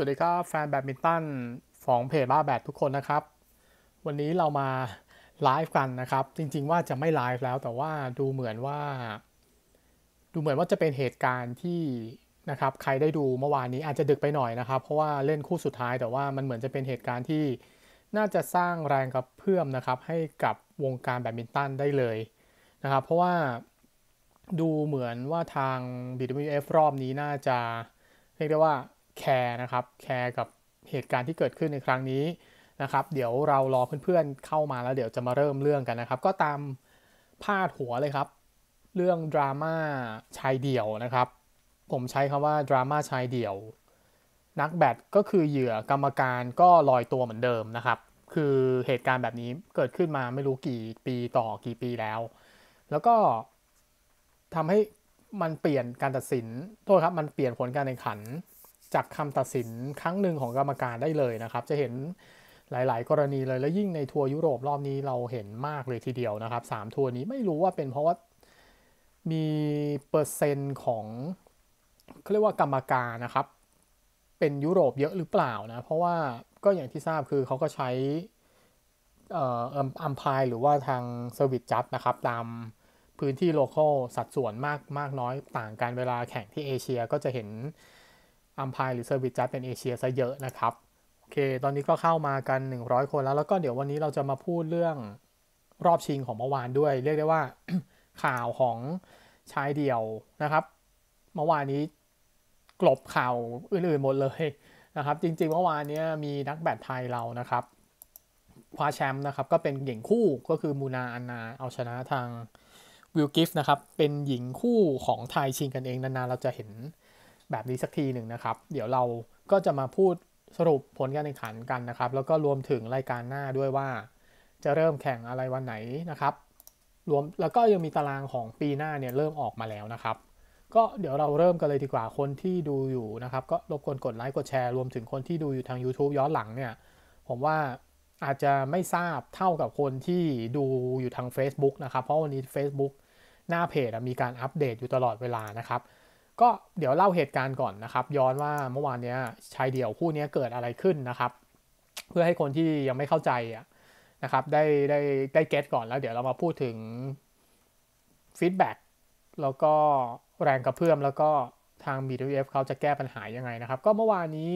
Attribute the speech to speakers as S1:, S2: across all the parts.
S1: สวัสดีครับแฟนแบดมินตันของเพจบ้าแบดทุกคนนะครับ วันนี้เรามาไลฟ์กันนะครับ จริงๆว่าจะไม่ไลฟ์แล้วแต่ว่าดูเหมือนว่า ดูเหมือนว่าจะเป็นเหตุการณ์ที่นะครับ ใครได้ดูเมื่อวานนี้ อาจจะดึกไปหน่อยนะครับ เพราะว่าเล่นคู่สุดท้าย แต่ว่ามันเหมือนจะเป็นเหตุการณ์ที่น่าจะสร้างแรงกระเพื่อมนะครับ ให้กับวงการแบดมินตันได้เลยนะครับ เพราะว่าดูเหมือนว่าทาง BWF รอบนี้น่าจะเรียกได้ว่าแคร์นะครับแคร์กับเหตุการณ์ที่เกิดขึ้นในครั้งนี้นะครับ เดี๋ยวเรารอเพื่อนๆเข้ามาแล้วเดี๋ยวจะมาเริ่มเรื่องกันนะครับ ก็ตามพาดหัวเลยครับ เรื่องดราม่าชายเดี่ยวนะครับ ผมใช้คำว่าดราม่าชายเดี่ยวนักแบดก็คือเหยื่อกรรมการก็ลอยตัวเหมือนเดิมนะครับ คือเหตุการณ์แบบนี้เกิดขึ้นมาไม่รู้กี่ปีต่อกี่ปีแล้ว แล้วก็ทำให้มันเปลี่ยนการตัดสิน โทษครับ มันเปลี่ยนผลการแข่งขันจากคำตัดสินครั้งหนึ่งของกรรมการได้เลยนะครับ จะเห็นหลาย ๆ กรณีเลย และยิ่งในทัวร์ยุโรปรอบนี้เราเห็นมากเลยทีเดียวนะครับ 3 ทัวร์นี้ไม่รู้ว่าเป็นเพราะว่า มีเปอร์เซ็นต์ของเขาเรียกว่ากรรมการนะครับ เป็นยุโรปเยอะหรือเปล่านะ เพราะว่าก็อย่างที่ทราบคือเขาก็ใช้อัมพายหรือว่าทางเซอร์วิสจัดนะครับตามพื้นที่โลเคอลสัดส่วนมากมากน้อยต่างกันเวลาแข่งที่เอเชียก็จะเห็นอัมพายหรือเซอร์วิสจัดเป็นเอเชียซะเยอะนะครับ โอเค ตอนนี้ก็เข้ามากัน 100 คนแล้ว แล้วก็เดี๋ยววันนี้เราจะมาพูดเรื่องรอบชิงของเมื่อวานด้วย เรียกได้ว่าข่าวของชายเดี่ยวนะครับเมื่อวานนี้กลบข่าวอื่นๆหมดเลยนะครับ จริงๆเมื่อวานนี้มีนักแบดไทยเรานะครับคว้าแชมป์นะครับก็เป็นหญิงคู่ก็คือมูนาอันนา เอาชนะทางวิลกิฟนะครับ เป็นหญิงคู่ของไทยชิงกันเองนานๆเราจะเห็นแบบนี้สักทีหนึ่งนะครับ เดี๋ยวเราก็จะมาพูดสรุปผลการแข่งขันกันนะครับ แล้วก็รวมถึงรายการหน้าด้วยว่าจะเริ่มแข่งอะไรวันไหนนะครับ รวมแล้วก็ยังมีตารางของปีหน้าเนี่ยเริ่มออกมาแล้วนะครับ ก็เดี๋ยวเราเริ่มกันเลยดีกว่าคนที่ดูอยู่นะครับ ก็รบกวนกดไลค์กดแชร์ รวมถึงคนที่ดูอยู่ทาง YouTube ย้อนหลังเนี่ย ผมว่าอาจจะไม่ทราบเท่ากับคนที่ดูอยู่ทาง Facebook นะครับ เพราะวันนี้ Facebook หน้าเพจมีการอัปเดตอยู่ตลอดเวลานะครับก็เดี๋ยวเล่าเหตุการณ์ก่อนนะครับ ย้อนว่าเมื่อวานนี้ชายเดี่ยวคู่นี้เกิดอะไรขึ้นนะครับ เพื่อให้คนที่ยังไม่เข้าใจนะครับ ได้ได้ได้เก็ตก่อนแล้วเดี๋ยวเรามาพูดถึงฟีดแบ็กแล้วก็แรงกระเพื่อมแล้วก็ทาง BWF เขาจะแก้ปัญหายังไงนะครับ ก็เมื่อวานนี้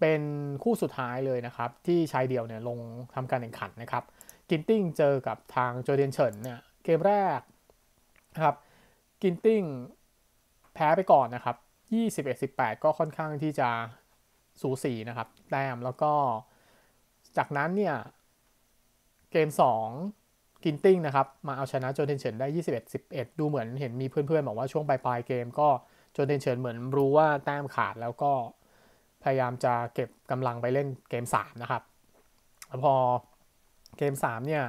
S1: เป็นคู่สุดท้ายเลยนะครับที่ชายเดี่ยวเนี่ยลงทำการแข่งขันนะครับกินติ้งเจอกับทางโจเดนเฉินเนี่ยเกมแรกนะครับกินติ้งแพ้ไปก่อนนะครับ21 18 ก็ค่อนข้างที่จะสูสีนะครับ แต้มแล้วก็ จากนั้นเนี่ย เกม 2 กินติ้งนะครับ มาเอาชนะโจเทนเฉินได้ 21 11 ดูเหมือนเห็นมีเพื่อนๆบอกว่าช่วงปลายๆเกมก็โจเทนเฉินเหมือนรู้ว่าแต้มขาดแล้วก็พยายามจะเก็บกำลังไปเล่นเกม3นะครับพอเกม3เนี่ย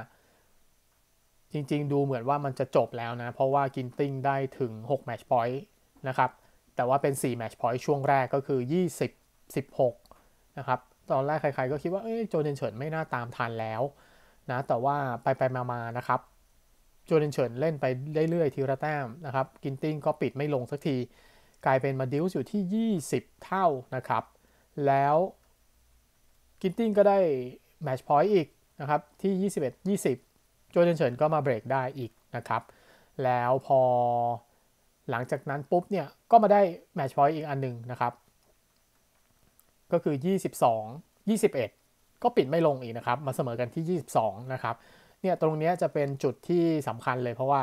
S1: จริงๆดูเหมือนว่ามันจะจบแล้วนะ เพราะว่ากินติ้งได้ถึง6แมตช์พอยต์นะครับแต่ว่าเป็น 4 match point ช่วงแรกก็คือ 20 16 นะครับตอนแรกใครๆก็คิดว่าเอ้ยโจเดนเฉินไม่น่าตามทันแล้วนะแต่ว่าไปไปมาๆ นะครับโจเดนเฉินเล่นไปเรื่อยๆทีละแต้มนะครับกินติ้งก็ปิดไม่ลงสักที กลายเป็นมาดิวส์อยู่ที่ 20 เท่านะครับ แล้วกินติ้งก็ได้แมชพอยต์อีกนะครับที่ 21 20 โจเดนเฉินก็มาเบรกได้อีกนะครับแล้วพอหลังจากนั้นปุ๊บเนี่ยก็มาได้แมชพอยต์อีกอันหนึ่งนะครับ ก็คือ 22 21 ก็ปิดไม่ลงอีกนะครับ มาเสมอกันที่ 22 นะครับ เนี่ยตรงนี้จะเป็นจุดที่สำคัญเลยเพราะว่า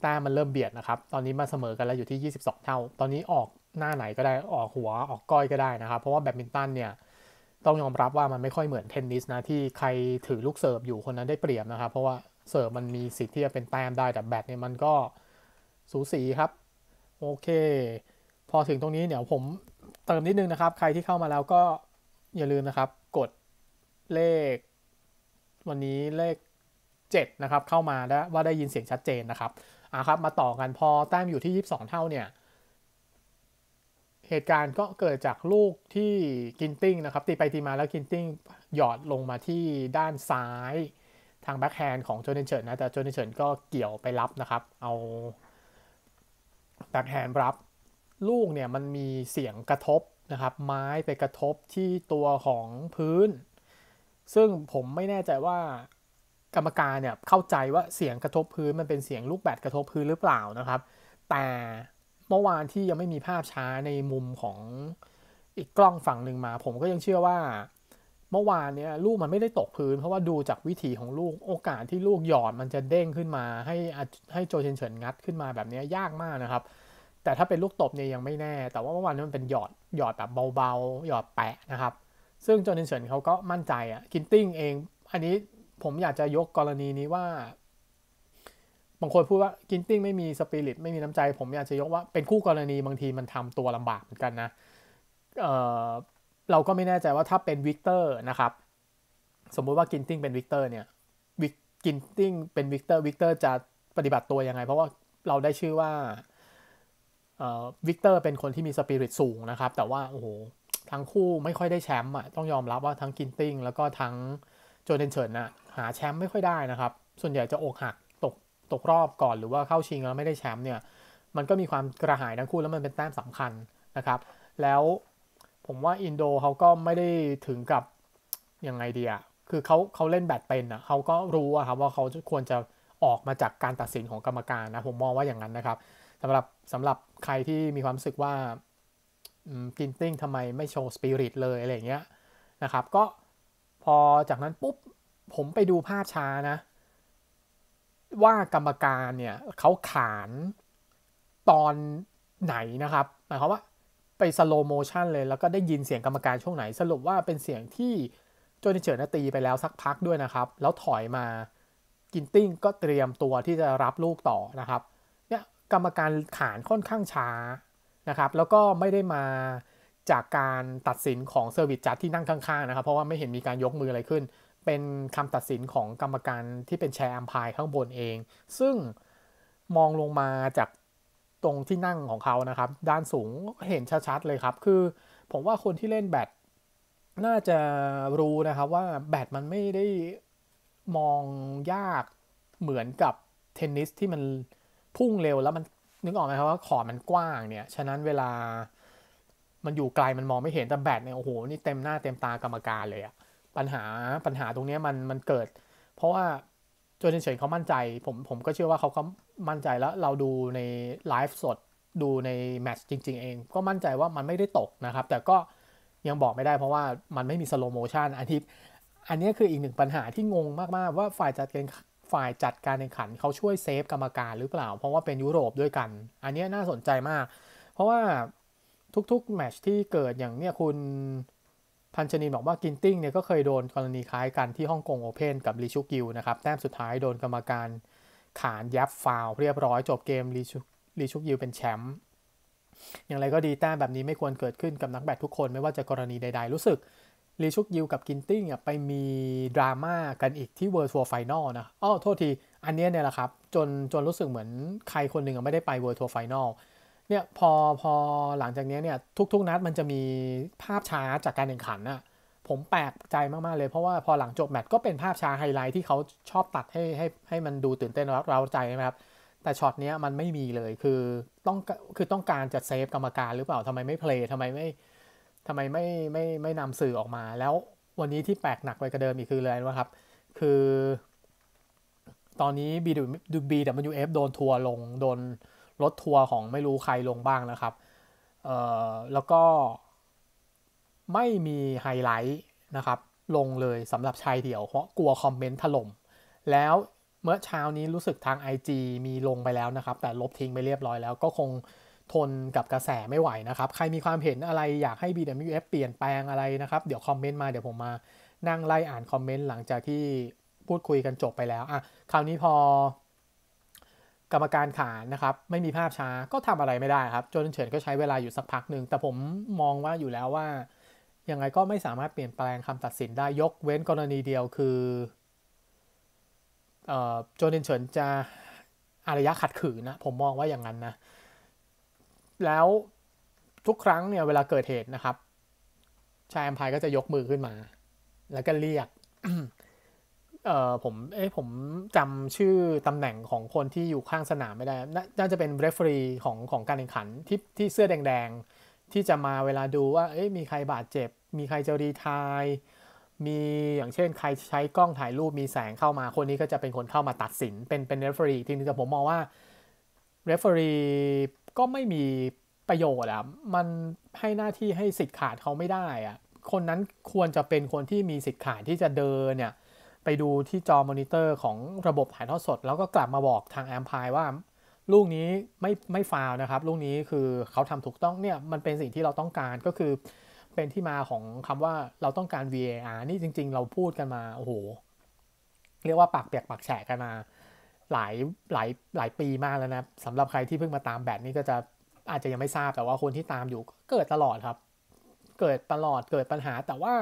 S1: แต้มมันเริ่มเบียดนะครับ ตอนนี้มาเสมอกันแล้วอยู่ที่ 22 เท่า ตอนนี้ออกหน้าไหนก็ได้ออกหัวออกก้อยก็ได้นะครับ เพราะว่าแบดมินตันเนี่ยต้องยอมรับว่ามันไม่ค่อยเหมือนเทนนิสนะที่ใครถือลูกเสิร์ฟอยู่คนนั้นได้เปรียบนะครับเพราะว่าเสิร์ฟมันมีสิทธิ์ที่จะเป็นแต้มได้แต่แบดเนี่ยมันก็สูสีครับโอเค พอถึงตรงนี้เดี๋ยวผมเติมนิดนึงนะครับ ใครที่เข้ามาแล้วก็อย่าลืมนะครับ กดเลข วันนี้เลข 7 นะครับ เข้ามาแล้วว่าได้ยินเสียงชัดเจนนะครับอ่ะครับมาต่อกันพอแต้มอยู่ที่ 22 เท่าเนี่ยเหตุการณ์ก็เกิดจากลูกที่กินติ้งนะครับตีไปตีมาแล้วกินติ้งหยอดลงมาที่ด้านซ้ายทางแบ็คแฮนด์ของโจนนเฉินนะแต่โจนนเฉินก็เกี่ยวไปรับนะครับ เอาแบ็คแฮนด์รับลูกเนี่ยมันมีเสียงกระทบนะครับ ไม้ไปกระทบที่ตัวของพื้น ซึ่งผมไม่แน่ใจว่ากรรมการเนี่ยเข้าใจว่าเสียงกระทบพื้นมันเป็นเสียงลูกแบตกระทบพื้นหรือเปล่านะครับ แต่เมื่อวานที่ยังไม่มีภาพช้าในมุมของอีกกล้องฝั่งหนึ่งมา ผมก็ยังเชื่อว่าเมื่อวานเนี่ยลูกมันไม่ได้ตกพื้น เพราะว่าดูจากวิถีของลูกโอกาสที่ลูกหยอดมันจะเด้งขึ้นมาให้ให้โจเชนเฉินงัดขึ้นมาแบบนี้ยากมากนะครับ แต่ถ้าเป็นลูกตบเนี่ยยังไม่แน่ แต่ว่าเมื่อวานนี้มันเป็นหยอดหยอดแบบเบา ๆ หยอดแปะนะครับ ซึ่งโจเชนเฉินเขาก็มั่นใจอ่ะคินติ้งเอง อันนี้ผมอยากจะยกกรณีนี้ว่า บางคนพูดว่ากินติ้งไม่มีสปิริตไม่มีน้ำใจผมอยากจะยกว่าเป็นคู่กรณีบางทีมันทำตัวลำบากเหมือนกันนะเราก็ไม่แน่ใจว่าถ้าเป็นวิกเตอร์นะครับ สมมุติว่ากินติ้งเป็นวิกเตอร์เนี่ยวิกกินติ้งเป็นวิกเตอร์วิกเตอร์จะปฏิบัติตัวยังไง เพราะว่าเราได้ชื่อว่าวิกเตอร์เป็นคนที่มีสปิริตสูงนะครับ แต่ว่าโอ้โหทั้งคู่ไม่ค่อยได้แชมป์อ่ะต้องยอมรับว่าทั้งกินติ้งแล้วก็ทั้งโจเดนเฉินอ่ะ หาแชมป์ไม่ค่อยได้นะครับ ส่วนใหญ่จะอกหักตกตกรอบก่อนหรือว่าเข้าชิงแล้วไม่ได้แชมป์เนี่ยมันก็มีความกระหายทั้งคู่แล้วมันเป็นแต้มสำคัญนะครับ แล้วผมว่าอินโดเขาก็ไม่ได้ถึงกับ ยังไงดีอะคือเขาเขาเล่นแบดเป็นอะเขาก็รู้อะครับว่าเขาควรจะออกมาจากการตัดสินของกรรมการนะ ผมมองว่าอย่างนั้นนะครับสำหรับสำหรับใครที่มีความรู้สึกว่ากินติ้งทำไมไม่โชว์สปิริตเลยอะไรเงี้ยนะครับ ก็พอจากนั้นปุ๊บผมไปดูภาพช้านะ ว่ากรรมการเนี่ยเขาขานตอนไหนนะครับหมายความว่าไปสโลโมชันเลยแล้วก็ได้ยินเสียงกรรมการช่วงไหนสรุปว่าเป็นเสียงที่โจนิเฉินตีไปแล้วสักพักด้วยนะครับ แล้วถอยมากินติ้งก็เตรียมตัวที่จะรับลูกต่อนะครับเนี่ยกรรมการขานค่อนข้างช้านะครับ แล้วก็ไม่ได้มาจากการตัดสินของเซอร์วิสจัดที่นั่งข้างๆนะครับเพราะว่าไม่เห็นมีการยกมืออะไรขึ้นเป็น คำตัดสินของกรรมการที่เป็นแชร์อัมพายข้างบนเอง ซึ่งมองลงมาจากตรงที่นั่งของเขานะครับ ด้านสูงเห็นชัดๆเลยครับ คือ ผมว่าคนที่เล่นแบตน่าจะรู้นะครับว่าแบตมันไม่ได้มองยากเหมือนกับเทนนิสที่มันพุ่งเร็วแล้วมันนึกออกไหมครับว่าขอมันกว้างเนี่ยฉะนั้นเวลามันอยู่ไกลมันมองไม่เห็นแต่แบตเนี่ยโอ้โหนี่เต็มหน้าเต็มตากรรมการเลยอะปัญหาปัญหาตรงนี้มันมันเกิด เพราะว่าจนเฉยเขามั่นใจ ผมผมก็เชื่อว่าเขาเขามั่นใจแล้วเราดูในไลฟ์สดดูในแมตช์จริง ๆ เอง ก็มั่นใจว่ามันไม่ได้ตกนะครับ แต่ก็ยังบอกไม่ได้เพราะว่ามันไม่มีสโลโมชันอันที่อันนี้คืออีกหนึ่งปัญหาที่งงมากๆ ว่าฝ่ายจัดการฝ่ายจัดการแข่งขัน เขาช่วยเซฟกรรมการหรือเปล่าเพราะว่าเป็นยุโรปด้วยกัน อันนี้น่าสนใจมาก เพราะว่าทุกๆแมตช์ที่เกิดอย่างเนี่ยคุณพันชนีบอกว่ากินติ้งเนี่ยก็เคยโดนกรณีคล้ายกันที่ฮ่องกงโอเพนกับลีชูกิวนะครับแต้มสุดท้ายโดนกรรมการขานยับฟาวเรียบร้อยจบเกมลีชูลีชูกิวเป็นแชมป์อย่างไรก็ดีแต้มแบบนี้ไม่ควรเกิดขึ้นกับนักแบดทุกคนไม่ว่าจะกรณีใดๆ รู้สึกลีชุกยิวกับกินติ้งไปมีดราม่ากันอีกที่เว o ร์ทัวร์ไฟนอลนะอ้อโทษทีอันนี้เนี่ยแหละครับจนจนรู้สึกเหมือนใครคนหนึ่งไม่ได้ไปเว o ร์ทัวร์ไฟนอลเนี่ยพอพอหลังจากนี้เนี่ยทุกๆนัดมันจะมีภาพช้าจากการแข่งขัน่ะผมแปลกใจมากๆ เลยเพราะว่าพอหลังจบแมตช์ก็เป็นภาพช้าไฮไลท์ที่เขาชอบตัดให้ให้ให้มันดูตื่นเต้นรล้วเราใจนะครับ แต่ช็อตนี้มันไม่มีเลยคือต้องคือต้องการจะเซฟ กรรมการหรือเปล่าทำไมไม่เพลย์ทำไมไม่ทำไมไม่ไม่ไม่นำสื่อออกมา แล้ววันนี้ที่แปลกหนักไปกระเดิมอีกคืออะไรนะครับคือ ตอนนี้ BWF โดนทัวลงโดนรถทัวร์ของไม่รู้ใครลงบ้างนะครับเอ่อแล้วก็ไม่มีไฮไลท์นะครับลงเลยสำหรับชายเดี่ยวเพราะกลัวคอมเมนต์ถล่มแล้วเมื่อเช้านี้รู้สึกทาง IG มีลงไปแล้วนะครับ แต่ลบทิ้งไปเรียบร้อยแล้ว ก็คงทนกับกระแสไม่ไหวนะครับ ใครมีความเห็นอะไรอยากให้ BWF เปลี่ยนแปลงอะไรนะครับ เดี๋ยวคอมเมนต์มาเดี๋ยวผมมานั่งไล่อ่านคอมเมนต์หลังจากที่พูดคุยกันจบไปแล้วอ่ะคราวนี้พอกรรมการขานนะครับ ไม่มีภาพช้าก็ทำอะไรไม่ได้ครับจนเฉินก็ใช้เวลาอยู่สักพักหนึ่ง แต่ผมมองว่าอยู่แล้วว่ายังไงก็ไม่สามารถเปลี่ยนแปลงคำตัดสินได้ ยกเว้นกรณีเดียวคือโจนเฉินจะอารยะขัดขืนนะผมมองว่าอย่างนั้นนะแล้วทุกครั้งเนี่ยเวลาเกิดเหตุนะครับชายอัมพายก็จะยกมือขึ้นมา แล้วก็เรียกเออผม เอ้ผมจำชื่อตำแหน่งของคนที่อยู่ข้างสนามไม่ได้ น่าจะเป็นเรฟรีของของการแข่งขันที่ที่เสื้อแดง ๆ ที่จะมาเวลาดูว่า เอ้ยมีใครบาดเจ็บ มีใครจะรีทายมีอย่างเช่นใครใช้กล้องถ่ายรูปมีแสงเข้ามา คนนี้ก็จะเป็นคนเข้ามาตัดสิน เป็นเป็นเรฟรีทีนึงแต่ผมมองว่าเรฟรีก็ไม่มีประโยชน์อะมันให้หน้าที่ให้สิทธิ์ขาดเขาไม่ได้อะคนนั้นควรจะเป็นคนที่มีสิทธิ์ขาดที่จะเดินเนี่ยไปดูที่จอมอนิเตอร์ของระบบถ่ายทอดสด แล้วก็กลับมาบอกทางแอมพายว่าลูกนี้ไม่ไม่ฟาวนะครับลูกนี้คือเขาทำถูกต้องเนี่ยมันเป็นสิ่งที่เราต้องการก็คือเป็นที่มาของคำว่าเราต้องการ VAR นี่จริง ๆ เราพูดกันมา โอ้โห เรียกว่าปากเปียกปากแฉะกันมา หลายหลายหลายปีมากแล้วนะสำหรับใครที่เพิ่งมาตามแบบนี่ก็จะอาจจะยังไม่ทราบแต่ว่าคนที่ตามอยู่ เกิดตลอดครับ เกิดตลอดเกิดปัญหา แต่ว่า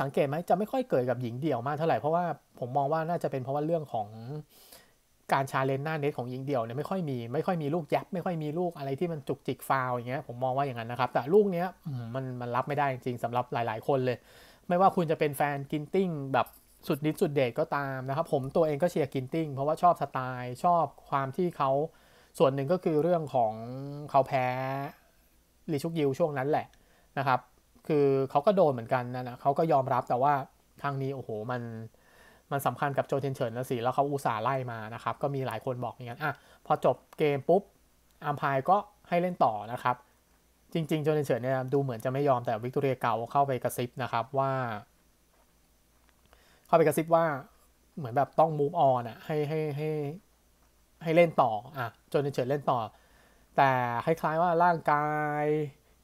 S1: สังเกตไหมจะไม่ค่อยเกิดกับหญิงเดี่ยวมากเท่าไหร่เพราะว่าผมมองว่าน่าจะเป็นเพราะว่าเรื่องของการชาเลนหน้าเน็ตของหญิงเดี่ยวเนี่ยไม่ค่อยมีไม่ค่อยมีลูกยับไม่ค่อยมีลูกอะไรที่มันจุกจิกฟาวอย่างเงี้ยผมมองว่าอย่างนั้นนะครับแต่ลูกเนี้ยมันมันรับไม่ได้จริงสำหรับหลายๆคนเลย ไม่ว่าคุณจะเป็นแฟนกินติ้งแบบสุดนิดสุดเดชก็ตามนะครับผมตัวเองก็เชียร์กินติ้งเพราะว่าชอบสไตล์ชอบความที่เขาส่วนหนึ่งก็คือเรื่องของเขาแพ้ลิชุกยิวช่วงนั้นแหละนะครับคือเขาก็โดนเหมือนกันนะนะเขาก็ยอมรับแต่ว่าครั้งนี้โอ้โห มันมันสำคัญกับโจเทนเฉินแล้วสิ แล้วเขาอุตส่าห์ไล่มานะครับ ก็มีหลายคนบอกอย่างนั้นอ่ะพอจบเกมปุ๊บอัมพายก็ให้เล่นต่อนะครับ จริงๆ โจเทนเฉินเนี่ยดูเหมือนจะไม่ยอมแต่วิกตอเรียเก่าเข้าไปกระซิบนะครับว่าเข้าไปกระซิบว่าเหมือนแบบต้องมูฟออนอ่ะให้ให้ให้ให้เล่นต่ออ่ะโจเทนเฉินเล่นต่อ แต่คล้ายๆว่าร่างกาย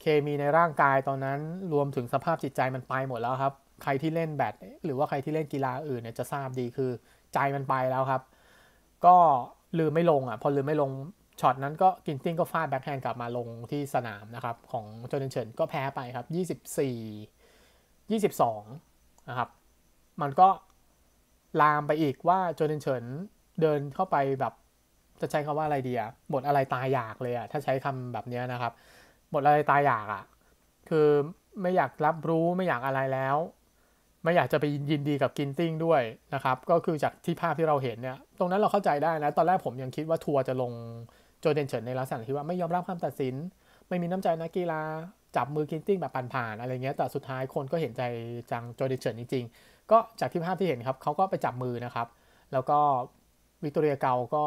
S1: เคมีในร่างกายตอนนั้นรวมถึงสภาพจิตใจมันไปหมดแล้วครับ ใครที่เล่นแบดหรือว่าใครที่เล่นกีฬาอื่นเนี่ยจะทราบดีคือ ใจมันไปแล้วครับ ก็ลืมไม่ลงอ่ะพอลืมไม่ลงช็อตนั้นก็กินติ้งก็ฟาดแบ็คแฮนด์กลับมาลงที่สนามนะครับ ของโจเดนเฉินก็แพ้ไปครับ 24 22นะครับมันก็ลามไปอีกว่าโจเดนเฉิน เดินเข้าไปแบบ จะใช้คาว่าอะไรดีอะบทอะไรตายอยากเลยอ่ะถ้าใช้คำแบบนี้นะครับหมดอะไรตายอยากอะ่ะคือไม่อยากรับรู้ไม่อยากอะไรแล้ว ไม่อยากจะไปยินดีกับกินติ้งด้วยนะครับ ก็คือจากที่ภาพที่เราเห็นเนี่ยตรงนั้นเราเข้าใจได้นะ ตอนแรกผมยังคิดว่าทัวร์จะลงโจเดนเฉินในลักษณะที่ว่าไม่ยอมรับคำตัดสิน ไม่มีน้ำใจนักกีฬาจับมือกินติ้งแบบผ่านๆอะไรเงี้ย แต่สุดท้ายคนก็เห็นใจจังโจเดนเฉินจริงๆก็จากที่ภาพที่เห็นครับเขาก็ไปจับมือนะครับ แล้วก็วิกตอเรียเกาก็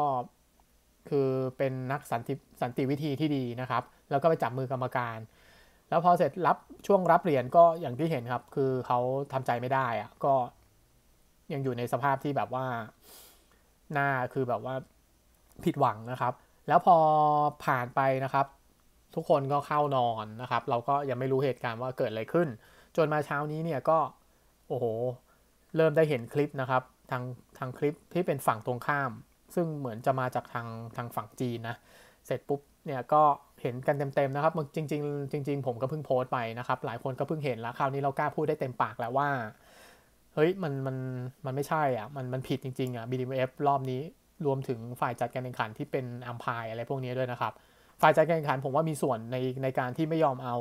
S1: คือเป็นนักสันติสันติวิธีที่ดีนะครับ แล้วก็ไปจับมือกรรมการ แล้วพอเสร็จรับช่วงรับเหรียญก็อย่างที่เห็นครับ คือเขาทำใจไม่ได้อะก็ยังอยู่ในสภาพที่แบบว่า หน้าคือแบบว่าผิดหวังนะครับ แล้วพอผ่านไปนะครับ ทุกคนก็เข้านอนนะครับ เราก็ยังไม่รู้เหตุการณ์ว่าเกิดอะไรขึ้น จนมาเช้านี้เนี่ยก็ โอ้โหเริ่มได้เห็นคลิปนะครับ ทางทางคลิปที่เป็นฝั่งตรงข้ามซึ่งเหมือนจะมาจากทางทางฝั่งจีนนะ เสร็จปุ๊บเนี่ยก็เห็นกันเต็มๆนะครับจริงๆ จริงๆ ผมก็เพิ่งโพสต์ไปนะครับ หลายคนก็เพิ่งเห็นแล้ว คราวนี้เรากล้าพูดได้เต็มปาก แล้วว่าเฮ้ยมันมันมันไม่ใช่อ่ะมันมันผิดจริงๆอ่ะ BDMF รอบนี้รวมถึงฝ่ายจัดการแข่งขันที่เป็นอัมพาย อะไรพวกนี้ด้วยนะครับ ฝ่ายจัดการแข่งขัน ผมว่ามีส่วนในในการที่ไม่ยอมเอา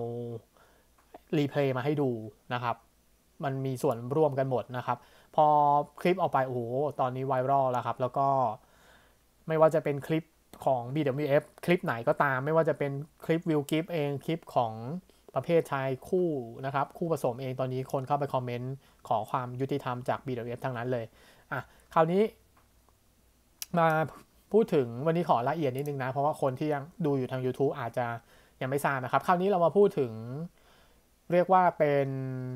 S1: รีเพลย์มาให้ดูนะครับ มันมีส่วนร่วมกันหมดนะครับ พอคลิปออกไปโอ้โหตอนนี้ไวรัลแล้วครับ แล้วก็ไม่ว่าจะเป็นคลิปของ BWF คลิปไหนก็ตาม ไม่ว่าจะเป็นคลิปวิวกิฟเอง คลิปของประเภทชายคู่นะครับ คู่ผสมเองตอนนี้คนเข้าไปคอมเมนต์ขอความยุติธรรมจาก BWF ทั้งนั้นเลยอ่ะคราวนี้มาพูดถึงวันนี้ขอละเอียดนิดนึงนะ เพราะว่าคนที่ยังดูอยู่ทาง YouTube อาจจะยังไม่ทราบนะครับ คราวนี้เรามาพูดถึงเรียกว่าเป็นถ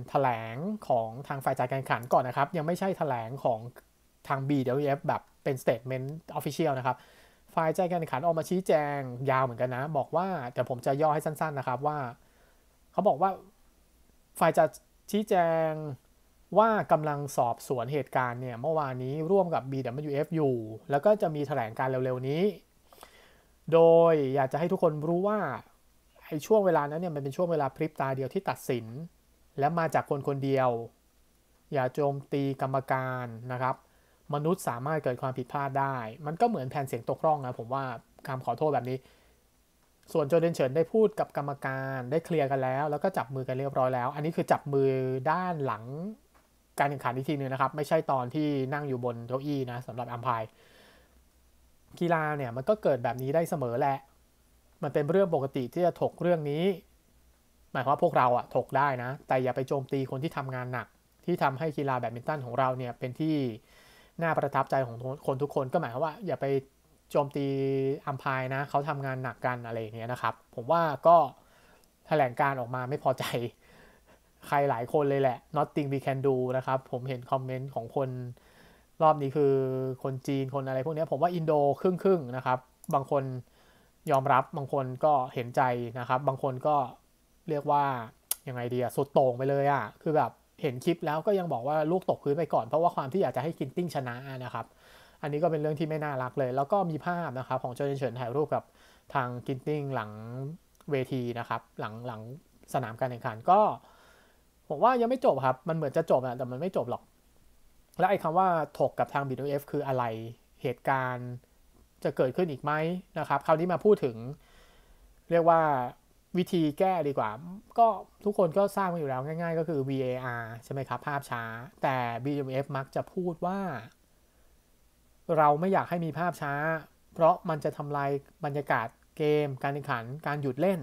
S1: แถลงของทางฝ่ายจัดการแข่งขันก่อนนะครับ ยังไม่ใช่ถแถลงของทาง BWF แบบเป็นตทเมนต์ออฟฟิเชียลนะครับฝ่ายจัดการแข่งขันออกมาชี้แจงยาวเหมือนกันนะ บอกว่าแต่ผมจะย่อให้สั้นๆนะครับว่าเขาบอกว่าฝ่ายจะชี้แจงว่ากำลังสอบสวนเหตุการณ์เนี่ยเมื่อวานนี้ร่วมกับ BWF อยู่แล้วก็จะมีแถลงการเร็วๆนี้ โดยอยากจะให้ทุกคนรู้ว่าไอ้ช่วงเวลานั้นเนี่ย มันเป็นช่วงเวลาพริบตาเดียวที่ตัดสินและมาจากคนคนเดียว อย่าโจมตีกรรมการนะครับมนุษย์สามารถเกิดความผิดพลาดได้ มันก็เหมือนแผ่นเสียงตกร่องนะ ผมว่าคำขอโทษแบบนี้ ส่วนโจเดนเฉินได้พูดกับกรรมการได้เคลียร์กันแล้ว แล้วก็จับมือกันเรียบร้อยแล้ว อันนี้คือจับมือด้านหลังการแข่งขันอีกทีนึงนะครับ ไม่ใช่ตอนที่นั่งอยู่บนเก้าอี้นะสำหรับอัมพาย กีฬาเนี่ยมันก็เกิดแบบนี้ได้เสมอแหละ มันเป็นเรื่องปกติที่จะถกเรื่องนี้ หมายความว่าพวกเราอะถกได้นะ แต่อย่าไปโจมตีคนที่ทำงานหนัก ที่ทำให้กีฬาแบดมินตันของเราเนี่ยเป็นที่น่าประทับใจของคนทุกคนก็หมายความว่า อย่าไปโจมตีอัมพายนะเขาทำงานหนักกันอะไรอย่างเงี้ยนะครับผมว่าก็แถลงการออกมาไม่พอใจใครหลายคนเลยแหละ nothing we can do นะครับ ผมเห็นคอมเมนต์ของคนรอบนี้คือคนจีนคนอะไรพวกนี้ผมว่าอินโดครึ่งครึ่งนะครับ บางคนยอมรับบางคนก็เห็นใจนะครับ บางคนก็เรียกว่า ยังไงดีอะสุดโต่งไปเลยอะคือแบบเห็นคลิปแล้วก็ยังบอกว่าลูกตกพื้นไปก่อนเพราะว่าความที่อยากจะให้คินติ้งชนะนะครับ อันนี้ก็เป็นเรื่องที่ไม่น่ารักเลย แล้วก็มีภาพนะครับของโจเดนเฉินถ่ายรูปกับทางคินติ้งหลังเวทีนะครับหลังหลังสนามการแข่งขันก็ผมว่ายังไม่จบครับ มันเหมือนจะจบอะแต่มันไม่จบหรอก แล้วไอ้คำว่าถกกับทางบีดเอฟคืออะไรเหตุการณ์จะเกิดขึ้นอีกไหมนะครับ คราวนี้มาพูดถึงเรียกว่าวิธีแก้ดีกว่า ก็ทุกคนก็ทราบกันอยู่แล้วง่ายๆ ก็คือ VAR ใช่ไหมครับ ภาพช้า แต่ BMF มักจะพูดว่า เราไม่อยากให้มีภาพช้า เพราะมันจะทำลายบรรยากาศเกม การแข่งขัน การหยุดเล่น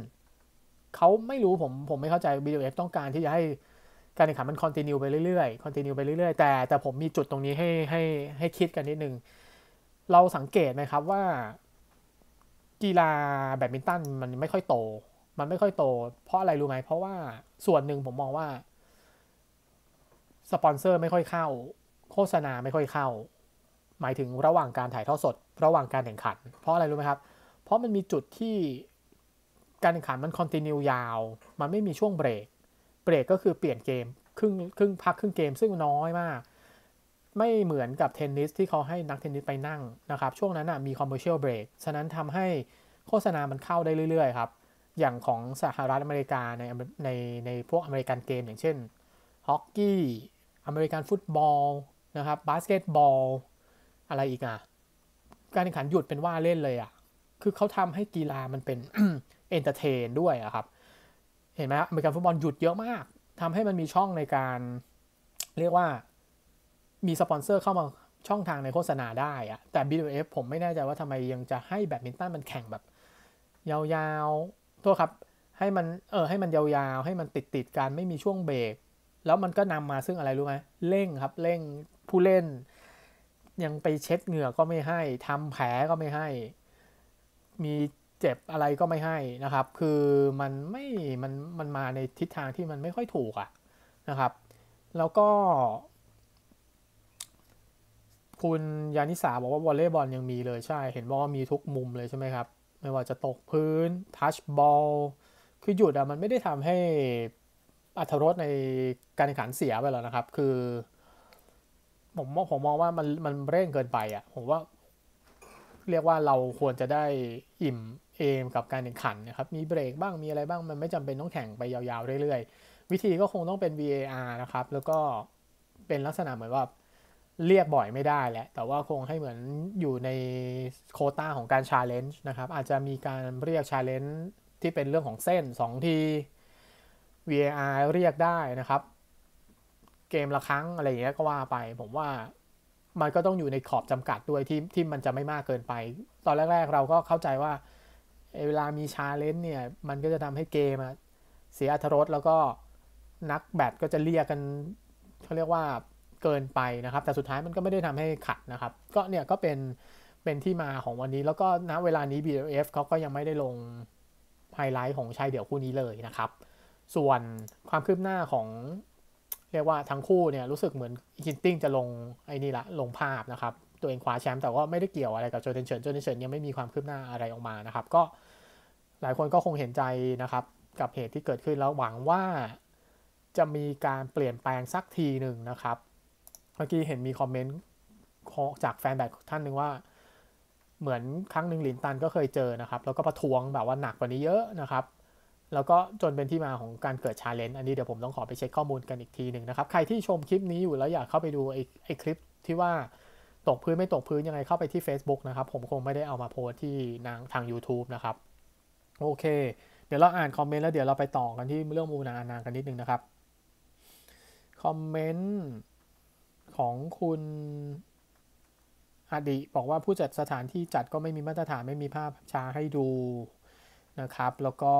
S1: เขาไม่รู้ ผมผมไม่เข้าใจ BMF ต้องการที่จะให้การแข่งขันมันคอนติเนียไปเรื่อยๆคอนติเนียไปเรื่อยๆแต่แต่ผมมีจุดตรงนี้ให้ให้ให้คิดกันนิดนึงเราสังเกตไหมครับว่า กีฬาแบดมินตันมันไม่ค่อยโตมันไม่ค่อยโต เพราะอะไรรู้ไหมเพราะว่าส่วนหนึ่งผมมองว่าสปอนเซอร์ไม่ค่อยเข้า โฆษณาไม่ค่อยเข้า หมายถึงระหว่างการถ่ายทอดสด ระหว่างการแข่งขัน เพราะอะไรรู้ไหมครับ เพราะมันมีจุดที่การแข่งขันมันคอนติเนียยาว มันไม่มีช่วงเบรกเบรกก็คือเปลี่ยนเกม ครึ่งครึ่งพักครึ่งเกมซึ่งน้อยมาก ไม่เหมือนกับเทนนิสที่เขาให้นักเทนนิสไปนั่งนะครับ ช่วงนั้นมีคอมเมอร์เชียลเบรกฉะนั้นทำให้โฆษณามันเข้าได้เรื่อยๆครับอย่างของสหรัฐอเมริกาในในในพวกอเมริกันเกม อย่างเช่นฮอกกี้อเมริกันฟุตบอลนะครับ บาสเกตบอลอะไรอีกอ่ะ การแข่งขันหยุดเป็นว่าเล่นเลยอ่ะ คือเขาทำให้กีฬามันเป็นเอนเตอร์เทน ด้วยอะครับ เห็นไหมอเมริกันฟุตบอลหยุดเยอะมากทำให้มันมีช่องในการเรียกว่ามีสปอนเซอร์เข้ามาช่องทางในโฆษณาได้อะแต่ BWF ผมไม่แน่ใจว่าทำไมยังจะให้แบดมินตันมันแข่งแบบ ยาวโทษครับ ให้มันเออให้มันยาวๆให้มันติดติดกันไม่มีช่วงเบรกแล้วมันก็นำมาซึ่งอะไรรู้ไหมเร่งครับเร่งผู้เล่นยังไปเช็ดเหงื่อก็ไม่ให้ ทำแผลก็ไม่ให้ มีเจ็บอะไรก็ไม่ให้นะครับ คือมันไม่มันมันมาในทิศทางที่มันไม่ค่อยถูกอะนะครับ แล้วก็ คุณยานิสาบอกว่าวอลเลย์บอลยังมีเลยใช่ เห็นว่ามีทุกมุมเลยใช่ไหมครับไม่ว่าจะตกพื้น ทัชบอล คือหยุดอะมันไม่ได้ทำให้อัตรสในการแข่งขันเสียไปหรอกนะครับ คือผมผมมองว่ามันมันเร่งเกินไปอะผมว่า เรียกว่าเราควรจะได้อิ่มเอมกับการแข่งขันนะครับมีเบรกบ้างมีอะไรบ้าง มันไม่จำเป็นต้องแข่งไปยาวๆ เรื่อยๆ วิธีก็คงต้องเป็น VAR นะครับแล้วก็เป็นลักษณะเหมือนว่าเรียกบ่อยไม่ได้แหละ แต่ว่าคงให้เหมือนอยู่ในโคต้าของการชาเลนจ์นะครับ อาจจะมีการเรียกชาเลนจ์ที่เป็นเรื่องของเส้น 2 ที VAR เรียกได้นะครับ เกมละครั้งอะไรอย่างเงี้ยก็ว่าไป ผมว่ามันก็ต้องอยู่ในขอบจำกัดด้วยที่ที่มันจะไม่มากเกินไป ตอนแรก ๆ เราก็เข้าใจว่า เวลามีชาเลนจ์เนี่ย มันก็จะทำให้เกม เสียอรรถรสแล้วก็นักแบตก็จะเรียกกันเขาเรียกว่าเกินไปนะครับ แต่สุดท้ายมันก็ไม่ได้ทำให้ขัดนะครับ ก็เนี่ยก็เป็น เป็นที่มาของวันนี้ แล้วก็ณเวลานี้ BLF เขาก็ยังไม่ได้ลงไฮไลท์ของชายเดี่ยวคู่นี้เลยนะครับ ส่วนความคืบหน้าของ เรียกว่าทั้งคู่เนี่ยรู้สึกเหมือนคินติ้งจะลงไอ้นี่ละลงภาพนะครับ ตัวเองคว้าแชมป์แต่ว่าไม่ได้เกี่ยวอะไรกับโจเดนเฉินโจเดนเฉินยังไม่มีความคืบหน้าอะไรออกมานะครับ ก็หลายคนก็คงเห็นใจนะครับ กับเหตุที่เกิดขึ้นแล้วหวังว่าจะมีการเปลี่ยนแปลงสักทีหนึ่งนะครับเมื่อกี้เห็นมีคอมเมนต์จากแฟนแบบท่านหนึ่งว่า เหมือนครั้งหนึ่งหลินตันก็เคยเจอนะครับ แล้วก็ประท้วงแบบว่าหนักกว่านี้เยอะนะครับ แล้วก็จนเป็นที่มาของการเกิดชาเลนจ์อันนี้เดี๋ยวผมต้องขอไปเช็คข้อมูลกันอีกทีหนึ่งนะครับ ใครที่ชมคลิปนี้อยู่แล้วอยากเข้าไปดูไอ้ไอคลิปที่ว่าตกพื้นไม่ตกพื้นยังไงเข้าไปที่ Facebook นะครับ ผมคงไม่ได้เอามาโพสที่นางทาง YouTube นะครับโอเค เดี๋ยวเราอ่านคอมเมนต์แล้วเดี๋ยวเราไปต่อกันที่เรื่องมูนาอนางกันนิดนึงนะครับคอมเมนต์ของคุณอดีบอกว่าผู้จัดสถานที่จัดก็ไม่มีมาตรฐานไม่มีภาพช้าให้ดูนะครับ แล้วก็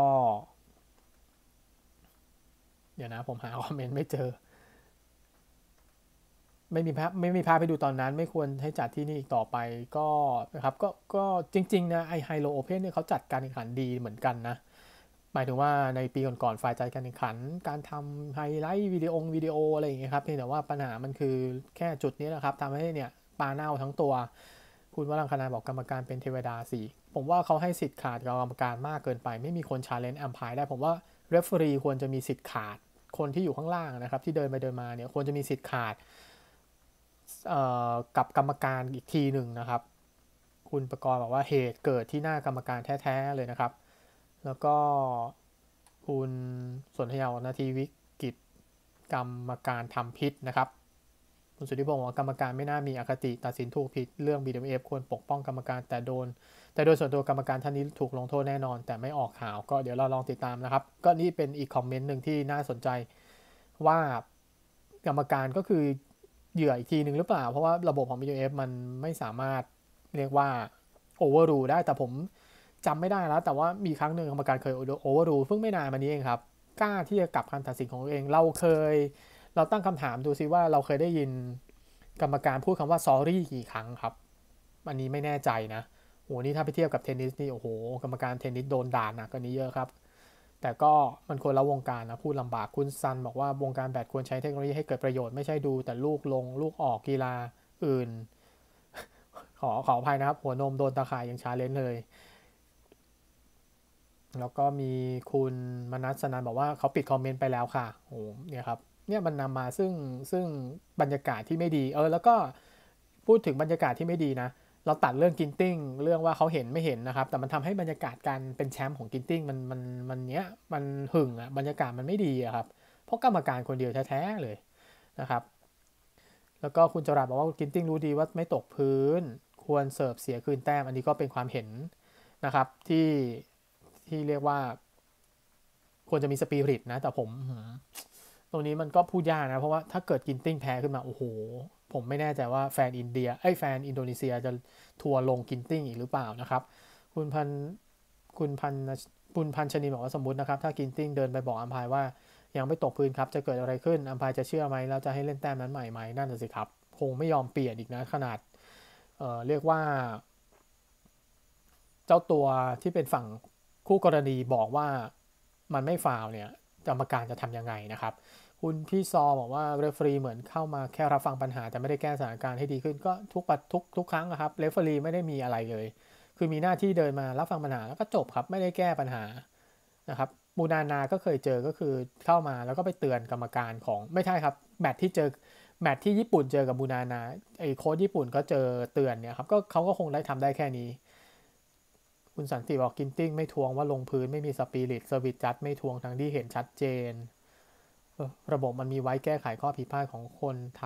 S1: เดี๋ยวนะผมหาคอมเมนต์ไม่เจอ ไม่มีภาพไม่มีภาพให้ดูตอนนั้นไม่ควรให้จัดที่นี่อีกต่อไปก็นะครับก็ก็จริงๆนะไอไฮโลโอเพนเนี่ยเขาจัดการแข่งขันดีเหมือนกันนะมายถึงว่าในปีก่อนๆฝ่ายจัดการแข่งขัน การทำไฮไลท์ วิดีโอ วิดีโออะไรอย่างเงี้ยครับเพียงแต่ว่าปัญหามันคือแค่จุดนี้นะครับ ทำให้เนี่ยปลาเน่าทั้งตัว คุณวรังคณาบอกกรรมการเป็นเทวดาสี่ ผมว่าเขาให้สิทธิ์ขาดกับกรรมการมากเกินไป ไม่มีคนชาเลนจ์แอมพายได้ ผมว่าเรฟเฟอรีควรจะมีสิทธิ์ขาด คนที่อยู่ข้างล่างนะครับ ที่เดินไปเดินมาเนี่ยควรจะมีสิทธิ์ขาดกับกรรมการอีกทีหนึ่งนะครับ คุณประกรณ์บอกว่าเหตุเกิดที่หน้ากรรมการแท้ๆเลยนะครับแล้วก็คุณสนทยาวนาทีวิกิตกรรมการทำพิษนะครับคุณสุทธิพงศ์ว่ากรรมการไม่น่ามีอคติตัดสินถูกผิดเรื่อง b ี f ควรปกป้องกรรมการแต่โดน แต่โดยส่วนตัวกรรมการท่านนี้ถูกลงโทษแน่นอน แต่ไม่ออกข่าวก็เดี๋ยวเราลองติดตามนะครับ ก็นี่เป็นอีกคอมเมนต์หนึ่งที่น่าสนใจ ว่ากรรมการก็คือเหยื่ออีกทีหนึ่งหรือเปล่า เพราะว่าระบบของ b d f มันไม่สามารถเรียกว่าโอเวอร์รูได้แต่ผมจำไม่ได้แล้วแต่ว่ามีครั้งหนึ่งกรรมการเคยโอเวอร์รูเพิ่งไม่นานมานี้เองครับกล้าที่จะกลับคำตัดสินของตัวเองเราเคย เราตั้งคำถามดูซิว่าเราเคยได้ยินกรรมการพูดคำว่า s อรี่กี่ครั้งครับอันนี้ไม่แน่ใจนะโอ้นี่ถ้าไปเทียบกับเทนนิสนี่โอ้โหกรรมการเทนนิสโดนด่านหนักกว่านี้เยอะครับ แต่ก็มันควรละวงการนะพูดลำบากคุณซันบอกว่าวงการแบดควรใช้เทคโนโลยีให้เกิดประโยชน์ไม่ใช่ดู แต่ลูกลง ลูกออกกีฬาอื่น ขอขออภัยนะครับหัวนมโดนตะข่ายยังชาเลนเลยแล้วก็มีคุณมนัสนันบอกว่าเขาปิดคอมเมนต์ไปแล้วค่ะโอ้เนี่ยครับ เนี่ยมันนำมาซึ่งซึ่งบรรยากาศที่ไม่ดี เออ แล้วก็พูดถึงบรรยากาศที่ไม่ดีนะ เราตัดเรื่องกินติ้งเรื่องว่าเขาเห็นไม่เห็นนะครับ แต่มันทำให้บรรยากาศการเป็นแชมป์ของกินติ้งมันมันมันเนี้ยมันหึงอะบรรยากาศมันไม่ดีอะครับ เพราะกรรมการคนเดียวแท้ๆเลยนะครับ แล้วก็คุณจราบอกว่ากินติ้งรู้ดีว่าไม่ตกพื้น ควรเสิร์ฟเสียคืนแต้ม อันนี้ก็เป็นความเห็นนะครับ ที่ที่เรียกว่าควรจะมีสปิริตนะ แต่ผมตรงนี้มันก็พูดยากนะ เพราะว่าถ้าเกิดกินติ้งแพ้ขึ้นมาโอ้โหผมไม่แน่ใจว่าแฟนอินเดีย ไอ้แฟนอินโดนีเซียจะทัวลงกินติ้งอีกหรือเปล่านะครับ คุณพันคุณพันคุณพันชนีบอกว่าสมมตินะครับ ถ้ากินติ้ง เดินไปบอกอัมพายว่า ยังไม่ตกพื้นครับ จะเกิดอะไรขึ้น อัมพายจะเชื่อไหมแล้วจะให้เล่นแต้มนั้นใหม่ไหมนั่นสิครับคงไม่ยอมเปลี่ยนอีกนะ ขนาดเเรียกว่า เจ้าตัวที่เป็นฝั่งคู่กรณีบอกว่ามันไม่ฟาวเนี่ยกรรมการจะทํำยังไงนะครับ คุณพี่ซอบอกว่าเรฟเฟอรีเหมือนเข้ามาแค่รับฟังปัญหาแต่ไม่ได้แก้สถานการณ์ให้ดีขึ้นก็ทุกปัดทุกทุกครั้งนะครับเรฟเฟอรีไม่ได้มีอะไรเลยคือมีหน้าที่เดินมารับฟังปัญหาแล้วก็จบครับไม่ได้แก้ปัญหานะครับมูนานาก็เคยเจอก็คือเข้ามาแล้วก็ไปเตือนกรรมการของ ไม่ใช่ครับแมตที่เจอแมตที่ญี่ปุ่นเจอกับมูนานาไอโค้ชญี่ปุ่นก็เจอเตือนเนี่ยครับก็เขาก็คงได้ทำได้แค่นี้คุณสันติบอกกินติ้งไม่ทวงว่าลงพื้นไม่มีสปิริตสวิตจัด ไม่ทวงทั้งที่เห็นชัดเจน ระบบมันมีไว้แก้ไขข้อผิดพลาดของคนท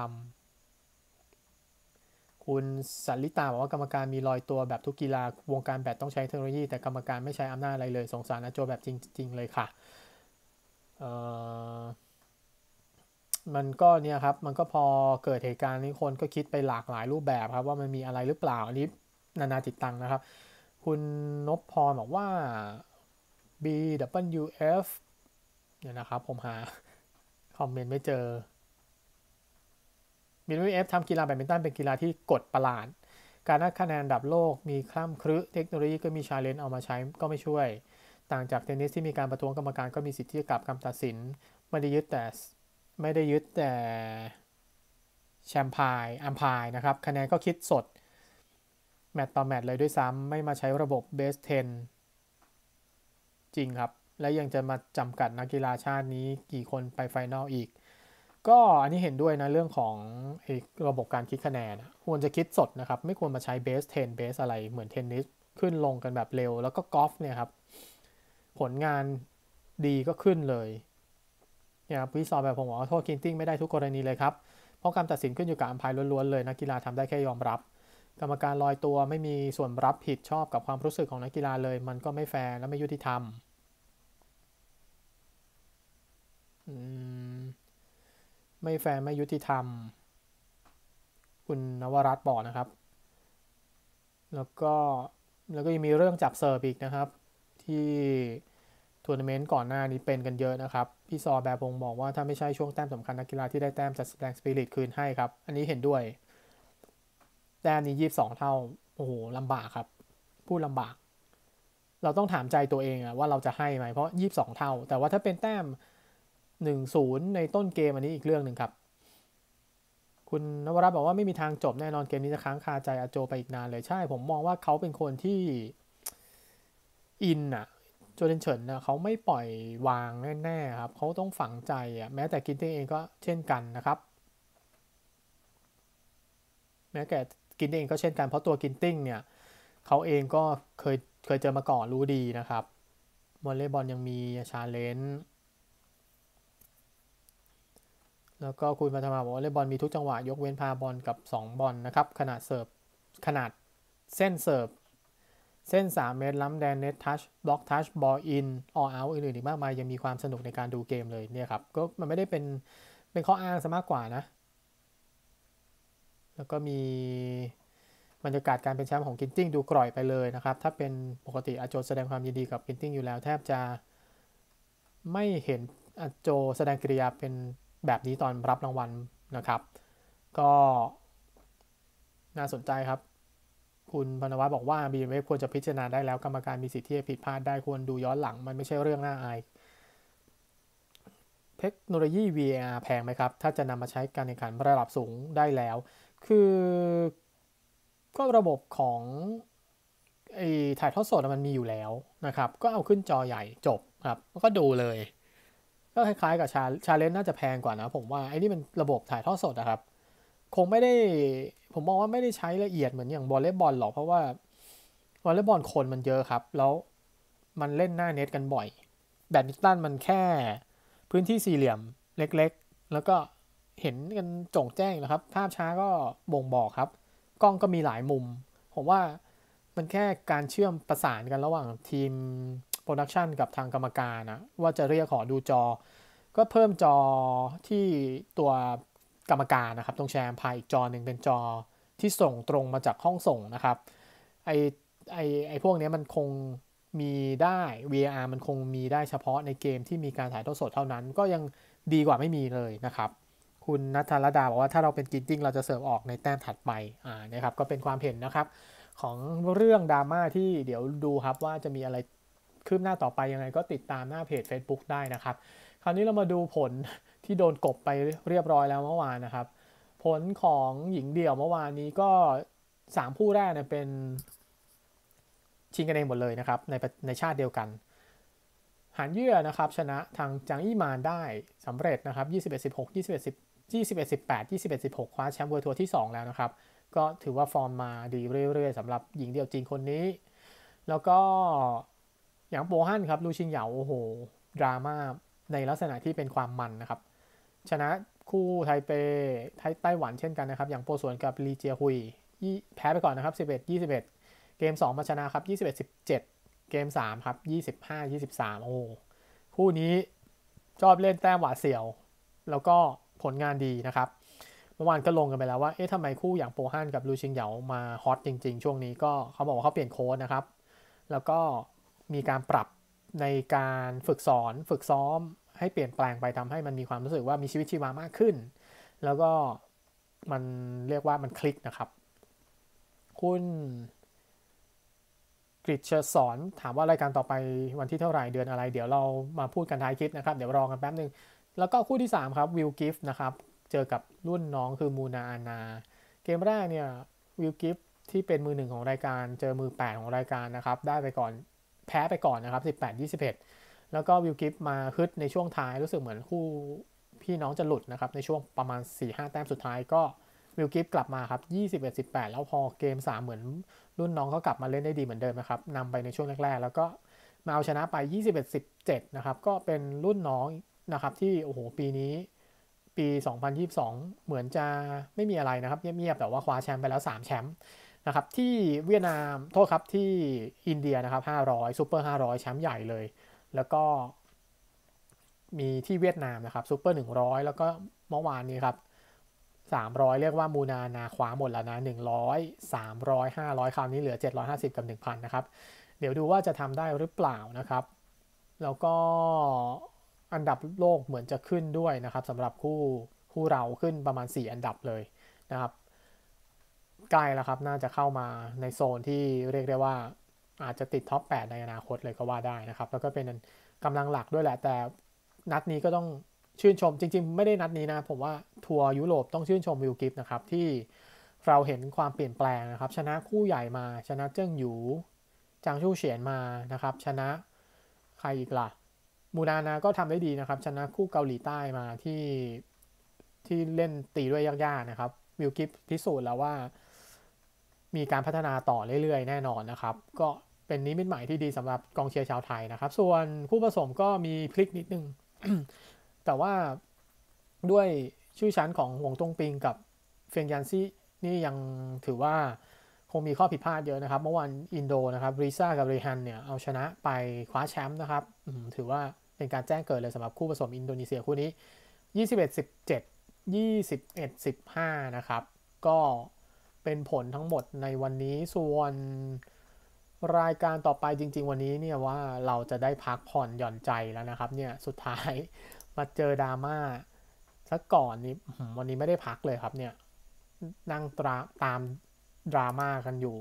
S1: ำคุณสันลิตาบอกว่ากรรมการมีรอยตัวแบบทุกกีฬาวงการแบดต้องใช้เทคโนโลยีแต่กรรมการไม่ใช้อำนาจอะไรเลยสงสารนะโจแบบจริงๆเลยค่ะมันก็เนี่ยครับมันก็พอเกิดเหตุการณ์นี้คนก็คิดไปหลากหลายรูปแบบครับว่ามันมีอะไรหรือเปล่าอันนี้นานาจิตตังนะครับคุณนพพรบอกว่า BWF เนี่ยนะครับผมหา คอมเมนต์ไม่เจอ BWF ทำกีฬาแบดมินตันเป็นกีฬาที่กดประหลาด การนับคะแนนดับโลกมีคล่ำครึเทคโนโลยีก็มีชาเลนจ์เอามาใช้ก็ไม่ช่วย ต่างจากเทนนิสที่มีการประท้วงกรรมการก็มีสิทธิ์ที่จะกลับคำตัดสินไม่ได้ยึดแต่ไม่ได้ยึดแต่แชมพายอัมพายนะครับ คะแนนก็คิดสดแมตต์ต่อแมตต์เลยด้วยซ้ำไม่มาใช้ระบบเบส10 จริงครับ และยังจะมาจำกัดนักกีฬาชาตินี้กี่คนไปไฟนอลอีก ก็อันนี้เห็นด้วยนะ เรื่องของระบบการคิดคะแนนควรจะคิดสดนะครับ ไม่ควรมาใช้เบส10เบสอะไรเหมือนเทนนิส ขึ้นลงกันแบบเร็ว แล้วก็กอล์ฟเนี่ยครับ ผลงานดีก็ขึ้นเลยเนี่ยพี่สอบแบบผมบอกว่า โทษคินติ้งไม่ได้ทุกกรณีเลยครับเพราะการตัดสินขึ้นอยู่กับอัมพายล้วนๆเลยนะักกีฬาทำได้แค่ยอมรับกรรมการลอยตัวไม่มีส่วนรับผิดชอบกับความรู้สึกของนักกีฬาเลย มันก็ไม่แฟร์และไม่ยุติธรรมไม่แฟร์ไม่ยุติธรรมคุณนวรัตน์บอกนะครับ แล้วก็แล้วก็ยังมีเรื่องจับเสิร์ฟอีกนะครับ ที่ทัวร์นาเมนต์ก่อนหน้านี้เป็นกันเยอะนะครับ พี่ซอแบบพงบอกว่า ถ้าไม่ใช่ช่วงแต้มสำคัญนักกีฬาที่ได้แต้มจะแสดงสปิริตคืนให้ครับ อันนี้เห็นด้วยแต้มนี้ยี่สองเท่าโอ้โหลำบากครับพูดลำบาก เราต้องถามใจตัวเองอะว่าเราจะให้ไหมเพราะยี่สองเท่า แต่ว่าถ้าเป็นแต้มหนึ่งศูนย์ในต้นเกมอันนี้อีกเรื่องหนึ่งครับ คุณนวรัตบอกว่าไม่มีทางจบแน่นอนเกมนี้จะค้างคาใจ อาโจไปอีกนานเลยใช่ผมมองว่าเขาเป็นคนที่อินอะโจเดนเฉินนะเขาไม่ปล่อยวางแน่ๆครับเขาต้องฝังใจอะแม้แต่กินเตงเองก็เช่นกันนะครับ แม้แต่กินเองก็เช่นกัน เพราะตัวกินติ้งเนี่ย เขาเองก็เคยเคยเจอมาก่อนรู้ดีนะครับวอลเลย์บอลยังมีชาเลนจ์แล้วก็คุณพัฒมาบอกวาอลเลย์บอลมีทุกจังหวะยกเว้นพาบอลกับ 2 บอลนะครับขนาดเสิร์ฟขนาดเส้นเสิร์ฟเส้น 3 เมตร ล้ำแดน เน็ต ทัช บล็อกทัช บอลอินออเอาอื่นๆอีกมากมาย ยังมีความสนุกในการดูเกมเลยเนี่ยครับก็มันไม่ได้เป็นเป็นข้ออ้างซะมากกว่านะแล้วก็มีบรรยากาศการเป็นแชมป์ของกินติ้งดูกร่อยไปเลยนะครับ ถ้าเป็นปกติอาโจแสดงความยินดีกับกินติ้งอยู่แล้วแทบจะไม่เห็นอาโจแสดงกิริยาเป็นแบบนี้ตอนรับรางวัลนะครับ ก็น่าสนใจครับ คุณพนวัตบอกว่าบีเวควรจะพิจารณาได้แล้วกรรมการมีสิทธิ์ที่จะผิดพลาดได้ควรดูย้อนหลัง มันไม่ใช่เรื่องน่าอายเทคโนโลยี v r แพงไหมครับ ถ้าจะนำมาใช้การแข่งขันระดับสูงได้แล้วคือก็ระบบของไอ้ถ่ายทอดสดมันมีอยู่แล้วนะครับ ก็เอาขึ้นจอใหญ่จบครับแล้วก็ดูเลย ก็คล้ายๆกับชาชาเลนน่าจะแพงกว่านะ ผมว่าไอ้นี่มันระบบถ่ายทอดสดนะครับ คงไม่ได้ผมมองว่าไม่ได้ใช้ละเอียดเหมือนอย่างบอลเล่บอลหรอกเพราะว่าบอลเล่บอลคนมันเยอะครับ แล้วมันเล่นหน้าเน็ตกันบ่อย แบดมินตันมันแค่พื้นที่สี่เหลี่ยมเล็กๆแล้วก็เห็นกันจงแจ้งนะครับ ภาพช้าก็บ่งบอกครับ กล้องก็มีหลายมุม ผมว่ามันแค่การเชื่อมประสานกัน ระหว่างทีมโปรดักชันกับทางกรรมการนะว่าจะเรียกขอดูจอ ก็เพิ่มจอที่ตัวกรรมการนะครับ ตรงแชร์พายอีกจอหนึ่งเป็นจอ ที่ส่งตรงมาจากห้องส่งนะครับ ไอไอไอพวกนี้มันคงมีได้ VR มันคงมีได้เฉพาะในเกมที่มีการถ่ายทอดสดเท่านั้น ก็ยังดีกว่าไม่มีเลยนะครับคุณนัทรดาบอกว่าถ้าเราเป็นกินติ้งเราจะเสิร์ฟออกในแต้มถัดไปอ่านะครับก็เป็นความเห็นนะครับ ของเรื่องดราม่าที่เดี๋ยวดูครับ ว่าจะมีอะไรคืบหน้าต่อไป ยังไงก็ติดตามหน้าเพจ Facebook ได้นะครับ คราวนี้เรามาดูผลที่โดนกบไปเรียบร้อยแล้วเมื่อวานนะครับ ผลของหญิงเดี่ยวเมื่อวานนี้ก็ 3 ผู้แรกเนี่ยเป็นชิงกันเองหมดเลยนะครับในในชาติเดียวกันหันเยื่อนะครับชนะทางจางอี้มานได้สำเร็จนะครับ21 16 21 21 18 21 16 คว้าแชมป์เวิลด์ทัวร์ที่ 2 แล้วนะครับ ก็ถือว่าฟอร์มมาดีเรื่อยๆสำหรับหญิงเดี่ยวจีนคนนี้ แล้วก็อย่างโปฮันครับลูชิงเหยา โอ้โห ดราม่าในลักษณะที่เป็นความมันนะครับ ชนะคู่ไทเปไทไต้หวันเช่นกันนะครับ อย่างโปสวนกับลีเจียฮุย แพ้ไปก่อนนะครับ 11 21 เกม 2 มาชนะครับ 21 17 เกม3ครับ25 23โอ้คู่นี้ชอบเล่นแต้มหวาดเสียวแล้วก็ผลงานดีนะครับ เมื่อวานก็ลงกันไปแล้วว่า เอ๊ะทำไมคู่อย่างโปฮันกับลูชิงเหยามาฮอตจริงๆ ช่วงนี้ ก็เขาบอกว่าเขาเปลี่ยนโค้ดนะครับ แล้วก็มีการปรับในการฝึกสอนฝึกซ้อมให้เปลี่ยนแปลงไปทำให้มันมีความรู้สึกว่ามีชีวิตชีวามากขึ้น แล้วก็มันเรียกว่ามันคลิกนะครับ คุณกริชสอนถามว่ารายการต่อไปวันที่เท่าไหร่เดือนอะไร เดี๋ยวเรามาพูดกันท้ายคลิปนะครับ เดี๋ยวรอกันแป๊บหนึ่งแล้วก็คู่ที่3ครับวิลกิฟนะครับ เจอกับรุ่นน้องคือมูนาอานาเกมแรกเนี่ยวิลกิฟที่เป็นมือหนึ่งของรายการเจอมือ 8 ของรายการนะครับได้ไปก่อนแพ้ไปก่อนนะครับ18-21 แล้วก็วิลกิฟมาฮึดในช่วงท้าย รู้สึกเหมือนคู่พี่น้องจะหลุดนะครับในช่วงประมาณ 4-5 แต้มสุดท้ายก็วิลกิฟกลับมาครับ21-18 แล้วพอเกม3เหมือนรุ่นน้องเขากลับมาเล่นได้ดีเหมือนเดิมนะครับนำไปในช่วงแรกๆแล้วก็มาเอาชนะไป21-17นะครับก็เป็นรุ่นน้องนะครับที่โอ้โหปีนี้ปี 2022 เหมือนจะไม่มีอะไรนะครับเงียบๆแต่ว่าคว้าแชมป์ไปแล้ว 3 แชมป์นะครับที่เวียดนามโทษครับที่อินเดียนะครับ500ซูเปอร์500แชมป์ใหญ่เลย แล้วก็มีที่เวียดนามนะครับซูเปอร์100 แล้วก็เมื่อวานนี้ครับ300 เรียกว่ามูนานาคว้าหมดแล้วนะ100 300 500 คราวนี้เหลือ 750กับ1,000นะครับเดี๋ยวดูว่าจะทำได้หรือเปล่านะครับแล้วก็อันดับโลกเหมือนจะขึ้นด้วยนะครับสำหรับคู่คู่เราขึ้นประมาณ4อันดับเลยนะครับใกล้แล้วครับน่าจะเข้ามาในโซนที่เรียกได้ว่าอาจจะติดท็อป8 ในอนาคตเลยก็ว่าได้นะครับ แล้วก็เป็นกำลังหลักด้วยแหละแต่นัดนี้ก็ต้องชื่นชมจริงๆไม่ได้นัดนี้นะผมว่าทัวร์ยุโรปต้องชื่นชมวิลกิฟนะครับที่เราเห็นความเปลี่ยนแปลงนะครับชนะคู่ใหญ่มา ชนะเจิ้งหยูจางชู่เฉียนมานะครับ ชนะใครอีกละ่ะมูนานาก็ทำได้ดีนะครับ ชนะคู่เกาหลีใต้มาที่ที่เล่นตีด้วยยากๆนะครับวิลกิฟพิสูจน์แล้วว่า มีการพัฒนาต่อเรื่อยๆแน่นอนนะครับ ก็เป็นนิมิตใหม่ที่ดีสำหรับกองเชียร์ชาวไทยนะครับ ส่วนคู่ผสมก็มีพลิกนิดนึง แต่ว่าด้วยชื่อชั้นของหวงตงปิงกับเฟียงยันซี่นี่ยังถือว่าคงมีข้อผิดพลาดเยอะนะครับ เมื่อวันอินโด นะครับริซ่ากับเรฮันเนี่ย เอาชนะไปคว้าแชมป์นะครับถือว่าเป็นการแจ้งเกิดเลยสำหรับคู่ผสมอินโดนีเซียคู่นี้ 21 17 21 15 นะครับ ก็เป็นผลทั้งหมดในวันนี้ ส่วนรายการต่อไปจริงๆ วันนี้เนี่ยว่าเราจะได้พักผ่อนหย่อนใจแล้วนะครับ เนี่ยสุดท้ายมาเจอดราม่าซะก่อนนี่วันนี้ไม่ได้พักเลยครับ เนี่ยนั่งตาตามดราม่ากันอยู่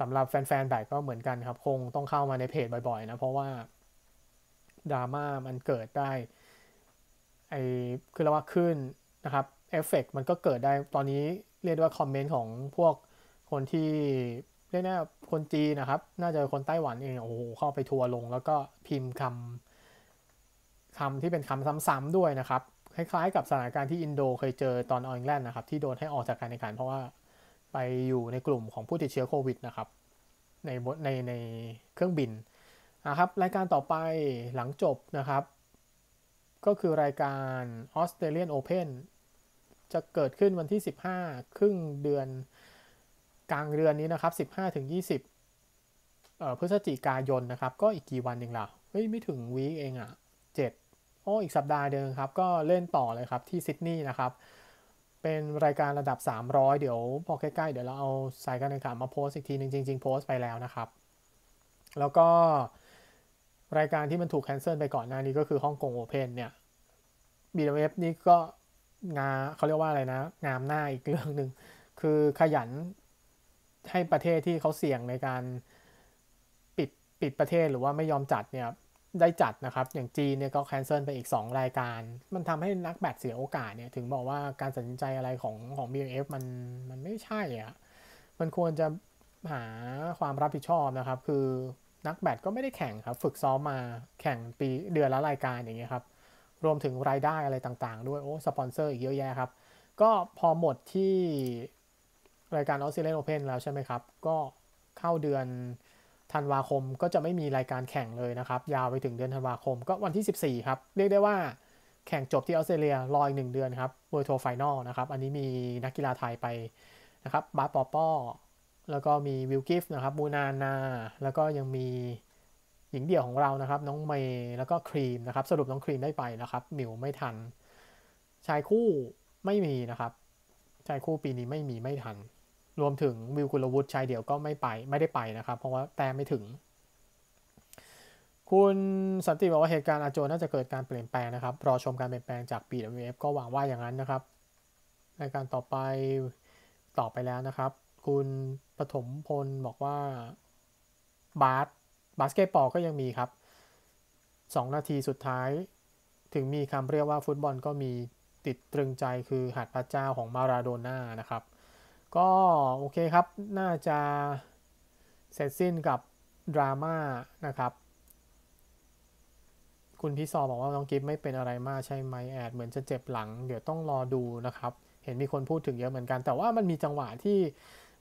S1: สำหรับแฟนๆ แบบก็เหมือนกันครับ คงต้องเข้ามาในเพจบ่อยๆ นะเพราะว่าดราม่ามันเกิดได้ ไอคือเราว่าขึ้นนะครับ เอฟเฟกมันก็เกิดได้ ตอนนี้เรียกว่าคอมเมนต์ของพวกคนที่ เรียกน่้คนจีนนะครับ น่าจะคนไต้หวันเอง โอ้โหเข้าไปทัวลงแล้วก็พิมพ์คำคำที่เป็นคำซ้ำๆด้วยนะครับ คล้ายๆกับสถานการณ์ที่อินโดเคยเจอตอนอออังแลนด์นะครับ ที่โดนให้ออกจากการแข่งขันเพราะว่าไปอยู่ในกลุ่มของผู้ติดเชื้อโควิดนะครับ ในในในเครื่องบินนะครับรายการต่อไปหลังจบนะครับ ก็คือรายการ Australian Open จะเกิดขึ้นวันที่ 15 ครึ่งเดือนกลางเดือนนี้นะครับ 15ถึง20 พฤศจิกายนนะครับก็อีกกี่วันเองล่ะเฮ้ยไม่ถึงวีคเองอะ่ะ7โอ้อีกสัปดาห์เดิมครับก็เล่นต่อเลยครับที่ซิดนีย์นะครับ เป็นรายการระดับ 300 เดี๋ยวพอใกล้ๆ เดี๋ยวเราเอาสายการแข่งขันมาโพสอีกทีนึง จริงๆโพสไปแล้วนะครับ แล้วก็รายการที่มันถูกแคนเซิลไปก่อนหน้านี้ก็คือฮ่องกงโอเพนเนี่ย BWF นี่ก็งาเขาเรียกว่าอะไรนะ งามหน้าอีกเรื่องหนึ่ง คือขยันให้ประเทศที่เขาเสี่ยงในการปิดปิดประเทศหรือว่าไม่ยอมจัดเนี่ยได้จัดนะครับ อย่างจีนเนี่ยก็แคนเซิลไปอีก 2 รายการ มันทำให้นักแบดเสียโอกาสเนี่ย ถึงบอกว่าการตัดสินใจอะไรของของ BMF มันมันไม่ใช่อะ่ะมันควรจะหาความรับผิดชอบนะครับ คือนักแบดก็ไม่ได้แข่งครับ ฝึกซ้อมมาแข่งปีเดือนละรายการอย่างเงี้ยครับ รวมถึงรายได้อะไรต่างๆ ด้วย โอ้ สปอนเซอร์อีกเยอะแยะครับ ก็พอหมดที่รายการออสเตรเลียนโอเพนแล้วใช่ไหมครับ ก็เข้าเดือนธันวาคมก็จะไม่มีรายการแข่งเลยนะครับ ยาวไปถึงเดือนธันวาคมก็วันที่ 14 ครับ เรียกได้ว่าแข่งจบที่ออสเตรเลียรออีกหนึ่งเดือนครับเวอร์ทัวร์ไฟนอลนะครับ อันนี้มีนักกีฬาไทยไปนะครับ บาสปอป้อแล้วก็มีวิลกิฟนะครับมูนานา แล้วก็ยังมีหญิงเดี่ยวของเรานะครับ น้องเมย์แล้วก็ครีมนะครับ สรุปน้องครีมได้ไปนะครับหมิวไม่ทัน ชายคู่ไม่มีนะครับชายคู่ปีนี้ไม่มีไม่ทัน รวมถึงวิวกุลวุฒิชายเดี่ยวก็ไม่ไปไม่ได้ไปนะครับ เพราะว่าแต่ไม่ถึง คุณสันติบอกว่าเหตุการณ์อาโจน่าจะเกิดการเปลี่ยนแปลงนะครับรอชมการเปลี่ยนแปลงจาก BWF ก็หวังว่าอย่างนั้นนะครับ ในการต่อไปต่อไปแล้วนะครับคุณปฐมพลบอกว่าบาสบาสเกตบอลก็ยังมีครับ 2 นาทีสุดท้าย ถึงมีคำเรียกว่าฟุตบอลก็มีติดตรึงใจคือหัดพระเจ้าของมาราโดน่านะครับ ก็โอเคครับน่าจะเสร็จสิ้นกับดราม่านะครับ คุณพี่ซอบอกว่า น้องกิฟไม่เป็นอะไรมากใช่ไหมแอดเหมือนจะเจ็บหลัง เดี๋ยวต้องรอดูนะครับ เห็นมีคนพูดถึงเยอะเหมือนกัน แต่ว่ามันมีจังหวะที่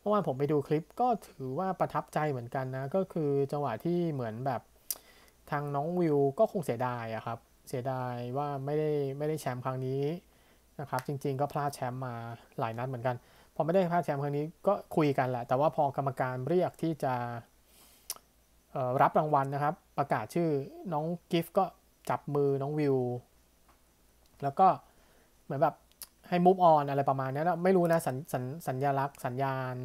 S1: มื่อวานผมไปดูคลิปก็ถือว่าประทับใจเหมือนกันนะก็คือจังหวะที่เหมือนแบบทางน้องวิวก็คงเสียดายอะครับเสียดายว่าไม่ได้ไม่ได้แชมป์ครั้งนี้นะครับจริง ๆก็พลาดแชมป์มาหลายนัดเหมือนกันพอไม่ได้พลาดแชมป์ครั้งนี้ก็คุยกันแหละ แต่ว่าพอกรรมการเรียกที่จะรับรางวัลนะครับ ประกาศชื่อน้องกิฟต์ก็จับมือน้องวิวแล้วก็เหมือนแบบให้ move on อะไรประมาณนี้นะ ไม่รู้นะ สัญสัญสัญญลักษณ์สัญญาณ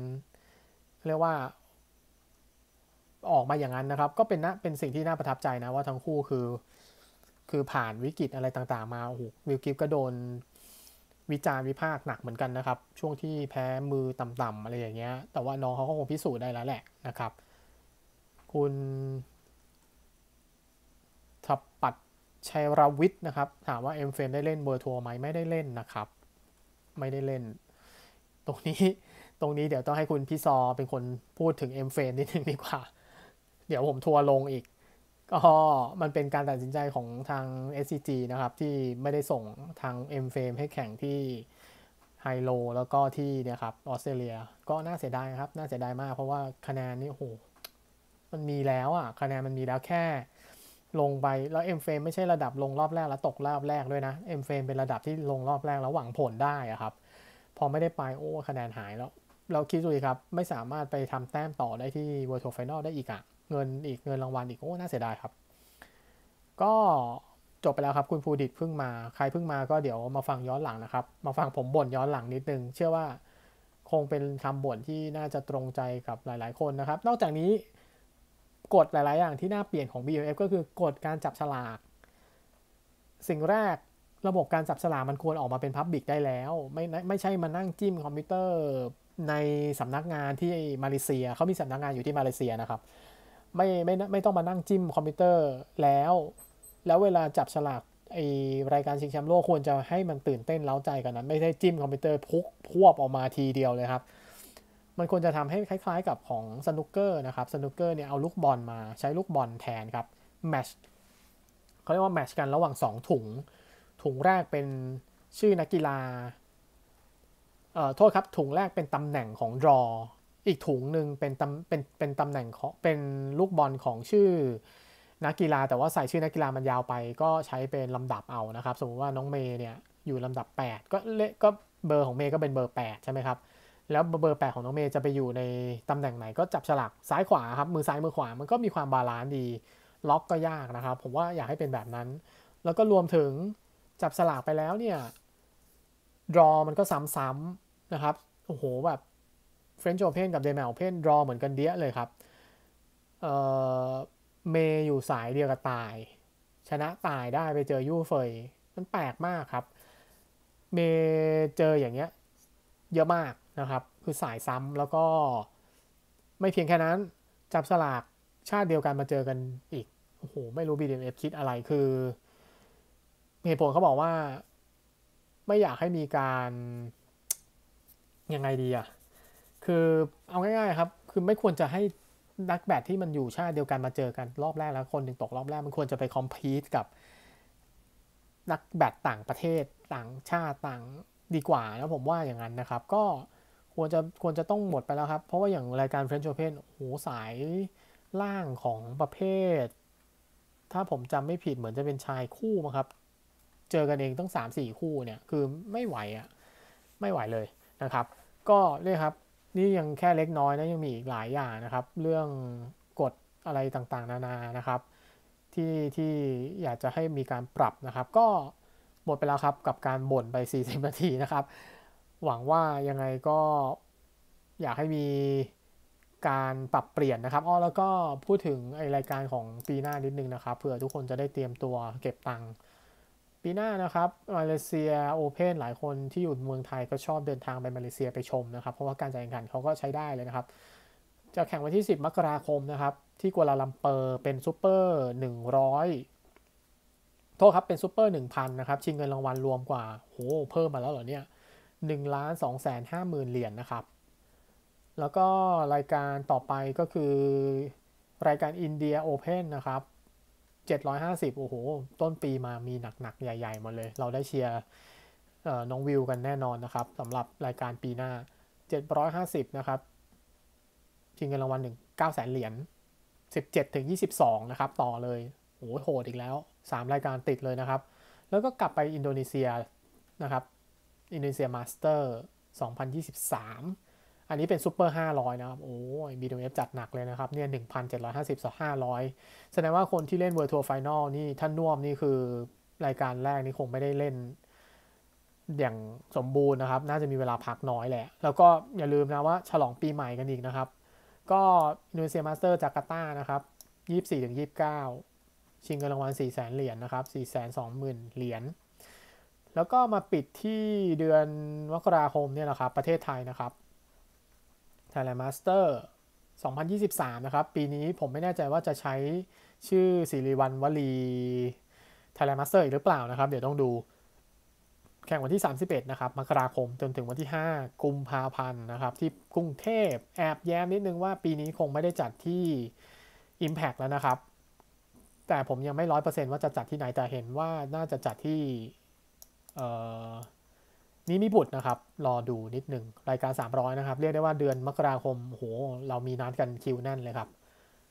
S1: เรียกว่า ออกมาอย่างนั้นนะครับ ก็เป็นนะเป็นสิ่งที่น่าประทับใจนะว่าทั้งคู่คือ คือผ่านวิกฤตอะไรต่างๆมาโอ้โหวิลกิฟก็โดนวิจารวิพากษ์หนักเหมือนกันนะครับ ช่วงที่แพ้มือต่ำๆอะไรอย่างเงี้ยแต่ว่าน้องเขาก็คงพิสูจน์ได้แล้วแหละนะครับ คุณทับปัดชัยรวิทย์นะครับถามว่าเอ็มเฟนได้เล่นเบอร์ทัวร์ไหมไม่ได้เล่นนะครับไม่ได้เล่น ตรงนี้ ตรงนี้เดี๋ยวต้องให้คุณพี่ซอเป็นคนพูดถึงเอ็มเฟนนิดนึงดีกว่า เดี๋ยวผมทัวลงอีก ก็มันเป็นการตัดสินใจของทาง SCG นะครับ ที่ไม่ได้ส่งทาง m f r a m e ให้แข่งที่ไฮโลแล้วก็ที่เนี่ยครับออสเตรเลีย ก็น่าเสียดายครับ น่าเสียดายมากเพราะว่าคะแนนนี่โอ้โหมันมีแล้วอ่ะ คะแนนมันมีแล้วแค่ลงไป แล้ว M frame ไม่ใช่ระดับลงรอบแรก แล้วตกรอบแรกด้วยนะ M frame เป็นระดับที่ลงรอบแรกแล้วหวังผลได้อะครับ พอไม่ได้ไป โอ้คะแนนหายแล้ว เราคิดดูครับ ไม่สามารถไปทำแต้มต่อได้ที่ Virtual Final ได้อีกอะเงินอีกเงินรางวัลอีก โอ้น่าเสียดายครับ ก็จบไปแล้วครับคุณภูดิตเพิ่งมาใครเพิ่งมาก็เดี๋ยวมาฟังย้อนหลังนะครับมาฟังผมบ่นย้อนหลังนิดนึงเชื่อว่า คงเป็นคำบ่นที่น่าจะตรงใจกับหลายๆคนนะครับนอกจากนี้กฎหลายๆ อย่างที่น่าเปลี่ยนของ b o f ก็คือกฎการจับฉลาก สิ่งแรกระบบการจับฉลากมันควรออกมาเป็นพับบิกได้แล้วไม่ไม่ใช่มานั่งจิ้มคอมพิวเตอร์ ในสำนักงานที่มาเลเซียเขามีสำนักงานอยู่ที่มาเลเซียนะครับไม่ไม่ไม่ต้องมานั่งจิ้มคอมพิวเตอร์แล้ว แล้วเวลาจับฉลาก ไอรายการชิงแชมป์โลกควรจะให้มันตื่นเต้นเล้าใจกันนั้น ไม่ใช่จิ้มคอมพิวเตอร์พุกพวบออกมาทีเดียวเลยครับมันควรจะทำให้คล้าย ๆ กับของสนุกเกอร์นะครับ สนุกเกอร์เนี่ยเอาลูกบอลมาใช้ลูกบอลแทนครับแมชเขาเรียกว่าแมชกันระหว่าง 2 ถุง ถุงแรกเป็นชื่อนักกีฬา เอ่อโทษครับถุงแรกเป็นตำแหน่งของรอ อีกถุงหนึ่งเป็นตำเป็น เป็นตำแหน่งของเป็นลูกบอลของชื่อนักกีฬา แต่ว่าใส่ชื่อนักกีฬามันยาวไปก็ใช้เป็นลำดับเอานะครับ สมมติว่าน้องเมย์เนี่ยอยู่ลำดับ8ก็เลก็เบอร์ของเมย์ก็เป็นเบอร์ 8ใช่ไหมครับแล้วเบอร์แปดของน้องเมย์จะไปอยู่ในตำแหน่งไหนก็จับฉลากซ้ายขวาครับ มือซ้ายมือขวามันก็มีความบาลานซ์ดี ล็อกก็ยากนะครับผมว่าอยากให้เป็นแบบนั้น แล้วก็รวมถึงจับฉลากไปแล้วเนี่ยดรอมันก็ซ้ำๆนะครับ โอ้โห แบบเฟรนช์โอเพนกับเดมอลเพนดรอเหมือนกันเดียเลยครับเเมย์อยู่สายเดียวกับตาย ชนะตายได้ไปเจอยูเฟยมันแปลกมากครับ เมย์เจออย่างเงี้ยเยอะมากนะครับคือสายซ้ำแล้วก็ไม่เพียงแค่นั้น จับสลากชาติเดียวกันมาเจอกันอีกโอ้โหไม่รู้ BDMF คิดอะไรคือเหตุผลเขาบอกว่าไม่อยากให้มีการยังไงดีอะคือเอาง่ายๆครับคือไม่ควรจะให้ นักแบดที่มันอยู่ชาติเดียวกันมาเจอกันรอบแรกแล้วคนหนึ่งตกรอบแรกมันควรจะไปคอมพีตกับนักแบดต่างประเทศต่างชาติต่างดีกว่านะผมว่าอย่างนั้นนะครับ ก็ควรจะควรจะต้องหมดไปแล้วครับ เพราะว่าอย่างรายการ French Open โหสายล่างของประเภท ถ้าผมจำไม่ผิดเหมือนจะเป็นชายคู่มั้งครับ เจอกันเองต้อง 3-4 คู่เนี่ยคือไม่ไหวอะ่ะไม่ไหวเลยนะครับ ก็เรียกครับนี่ยังแค่เล็กน้อยนะยังมีอีกหลายอย่างนะครับ เรื่องกฎอะไรต่างๆ นานานะครับที่ที่อยากจะให้มีการปรับนะครับ ก็หมดไปแล้วครับกับการบ่นไป 40นาทีนะครับหวังว่ายังไงก็อยากให้มีการปรับเปลี่ยนนะครับอ๋อแล้วก็พูดถึงไอรายการของปีหน้านิดนึงนะครับเผื่อทุกคนจะได้เตรียมตัวเก็บตังค์ปีหน้านะครับมาเลเซียโอเพนหลายคนที่อยู่เมืองไทยก็ชอบเดินทางไปมาเลเซียไปชมนะครับ เพราะว่าการจัดแข่งขันเขาก็ใช้ได้เลยนะครับจะแข่งวันที่ 10 มกราคมนะครับที่กัวลาลัมเปอร์เป็นซูเปอร์ 100 โทษครับเป็นซูเปอร์1,000นะครับชิงเงินรางวัลรวมกว่าโหเพิ่มมาแล้วเหรอเนี่ย1 2 5 0 0 0 0 เหรียญนนะครับ แล้วก็รายการต่อไปก็คือรายการอินเดียโอเพนนะครับ 750โอ้โหต้นปีมามีหนักๆ ใหญ่ๆหมดเลย เราได้เชียร์น้องวิวกันแน่นอนนะครับสำหรับรายการปีหน้า 750 นะครับ ชิงเงินรางวัลหนึ่งเก้าแสนเหรียญ17ถึง22 นะครับต่อเลยโอ้โหโหดอีกแล้ว 3 รายการติดเลยนะครับ แล้วก็กลับไปอินโดนีเซียนะครับอินโดนีเซียมาสเตอร์2023 อันนี้เป็นซูเปอร์500 นะครับ โอ้ย BWF จัดหนักเลยนะครับ เนี่ย1,750ต่อ500 แสดงว่าคนที่เล่น w o r l ท t วร์ Final นี่ ท่านน่วมนี่คือรายการแรกนี่คงไม่ได้เล่นอย่างสมบูรณ์นะครับ น่าจะมีเวลาพักน้อยแหละ แล้วก็อย่าลืมนะว่า ฉลองปีใหม่กันอีกนะครับ ก็อินโดนีเซียมาสเตอร์จาการ์ตานะครับ24-29 ชิงเงินรางวัล4 0 0 0 0 0เหรียญนนะครับ 4 2 0 0 0 0เหรียญแล้วก็มาปิดที่เดือนมกราคมเนี่ยนะครับ ประเทศไทยนะครับ Thailand Master 2023 นะครับ ปีนี้ผมไม่แน่ใจว่าจะใช้ชื่อสิริวันวลี Thailand Master อีกหรือเปล่านะครับ เดี๋ยวต้องดู แข่งวันที่ 31 นะครับ มกราคม จนถึงวันที่ 5 กุมภาพันธ์นะครับ ที่กรุงเทพแอบแย้มนิดนึงว่าปีนี้คงไม่ได้จัดที่ Impact แล้วนะครับ แต่ผมยังไม่ร้อยเปอร์เซ็นต์ว่าจะจัดที่ไหนแต่เห็นว่าน่าจะจัดที่นี่มีบุตรนะครับ รอดูนิดหนึ่งรายการ 300นะครับ เรียกได้ว่าเดือนมกราคม โห เรามีนัดกันคิวแน่นเลยครับ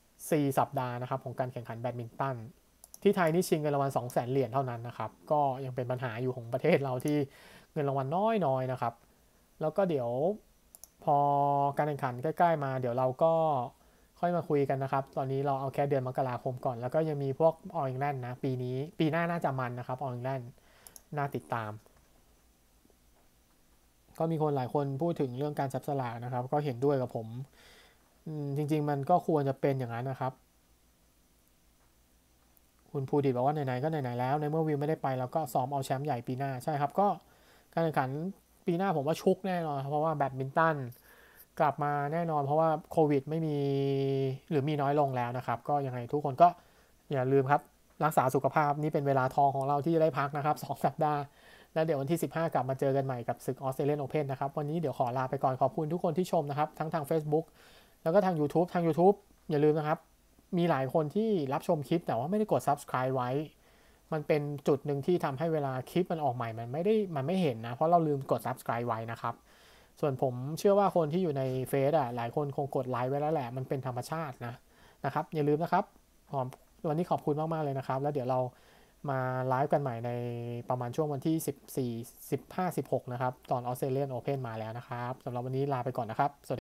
S1: 4 สัปดาห์นะครับ ของการแข่งขันแบดมินตัน ที่ไทยนี่ชิงเงินรางวัล2 0 0แสนเหรียญเท่านั้นนะครับ ก็ยังเป็นปัญหาอยู่ของประเทศเราที่เงินรางวัลน้อยๆนนะครับ แล้วก็เดี๋ยวพอการแข่งขันใกล้ๆมา เดี๋ยวเราก็ค่อยมาคุยกันนะครับ ตอนนี้เราเอาแค่เดือนมกราคมก่อน แล้วก็ยังมีพวกออริงแลนด์นะ ปีนี้ปีหน้าน่าจะมันนะครับออริงแลนด์น่าติดตาม ก็มีคนหลายคนพูดถึงเรื่องการจับสลากนะครับ ก็เห็นด้วยกับผม จริง ๆ มันก็ควรจะเป็นอย่างนั้นนะครับ คุณภูดิตบอกว่าไหนๆก็ไหนๆแล้วในเมื่อวิวไม่ได้ไปแล้วก็ซ้อมเอาแชมป์ใหญ่ปีหน้า ใช่ครับก็การแข่งขันปีหน้าผมว่าชุกแน่นอน เพราะว่าแบดมินตัน กลับมาแน่นอน เพราะว่าโควิด ไม่มีหรือมีน้อยลงแล้วนะครับ ก็ยังไงทุกคนก็อย่าลืมครับรักษาสุขภาพนี่เป็นเวลาทองของเราที่จะได้พักนะครับ 2 สัปดาห์ แล้วเดี๋ยววันที่ 15 กลับมาเจอกันใหม่กับศึกออสเตรเลียนโอเพ่นนะครับวันนี้เดี๋ยวขอลาไปก่อนขอบคุณทุกคนที่ชมนะครับ ทั้งทาง Facebook แล้วก็ทาง YouTube ทาง YouTube อย่าลืมนะครับ มีหลายคนที่รับชมคลิปแต่ว่าไม่ได้กด Subscribe ไว้ มันเป็นจุดหนึ่งที่ทำให้เวลาคลิปมันออกใหม่มันไม่ได้มันไม่เห็นนะเพราะเราลืมกด Subscribe ไว้นะครับส่วนผมเชื่อว่าคนที่อยู่ในเฟซอ่ะหลายคนคงกดไลค์ไว้แล้วแหละมันเป็นธรรมชาตินะนะครับ อย่าลืมนะครับหอมวันนี้ขอบคุณมาก ๆ เลยนะครับ แล้วเดี๋ยวเรามาไลฟ์กันใหม่ในประมาณช่วงวันที่14 15 16 นะครับ ตอนออสเตรเลียนโอเพนมาแล้วนะครับ สำหรับวันนี้ลาไปก่อนนะครับ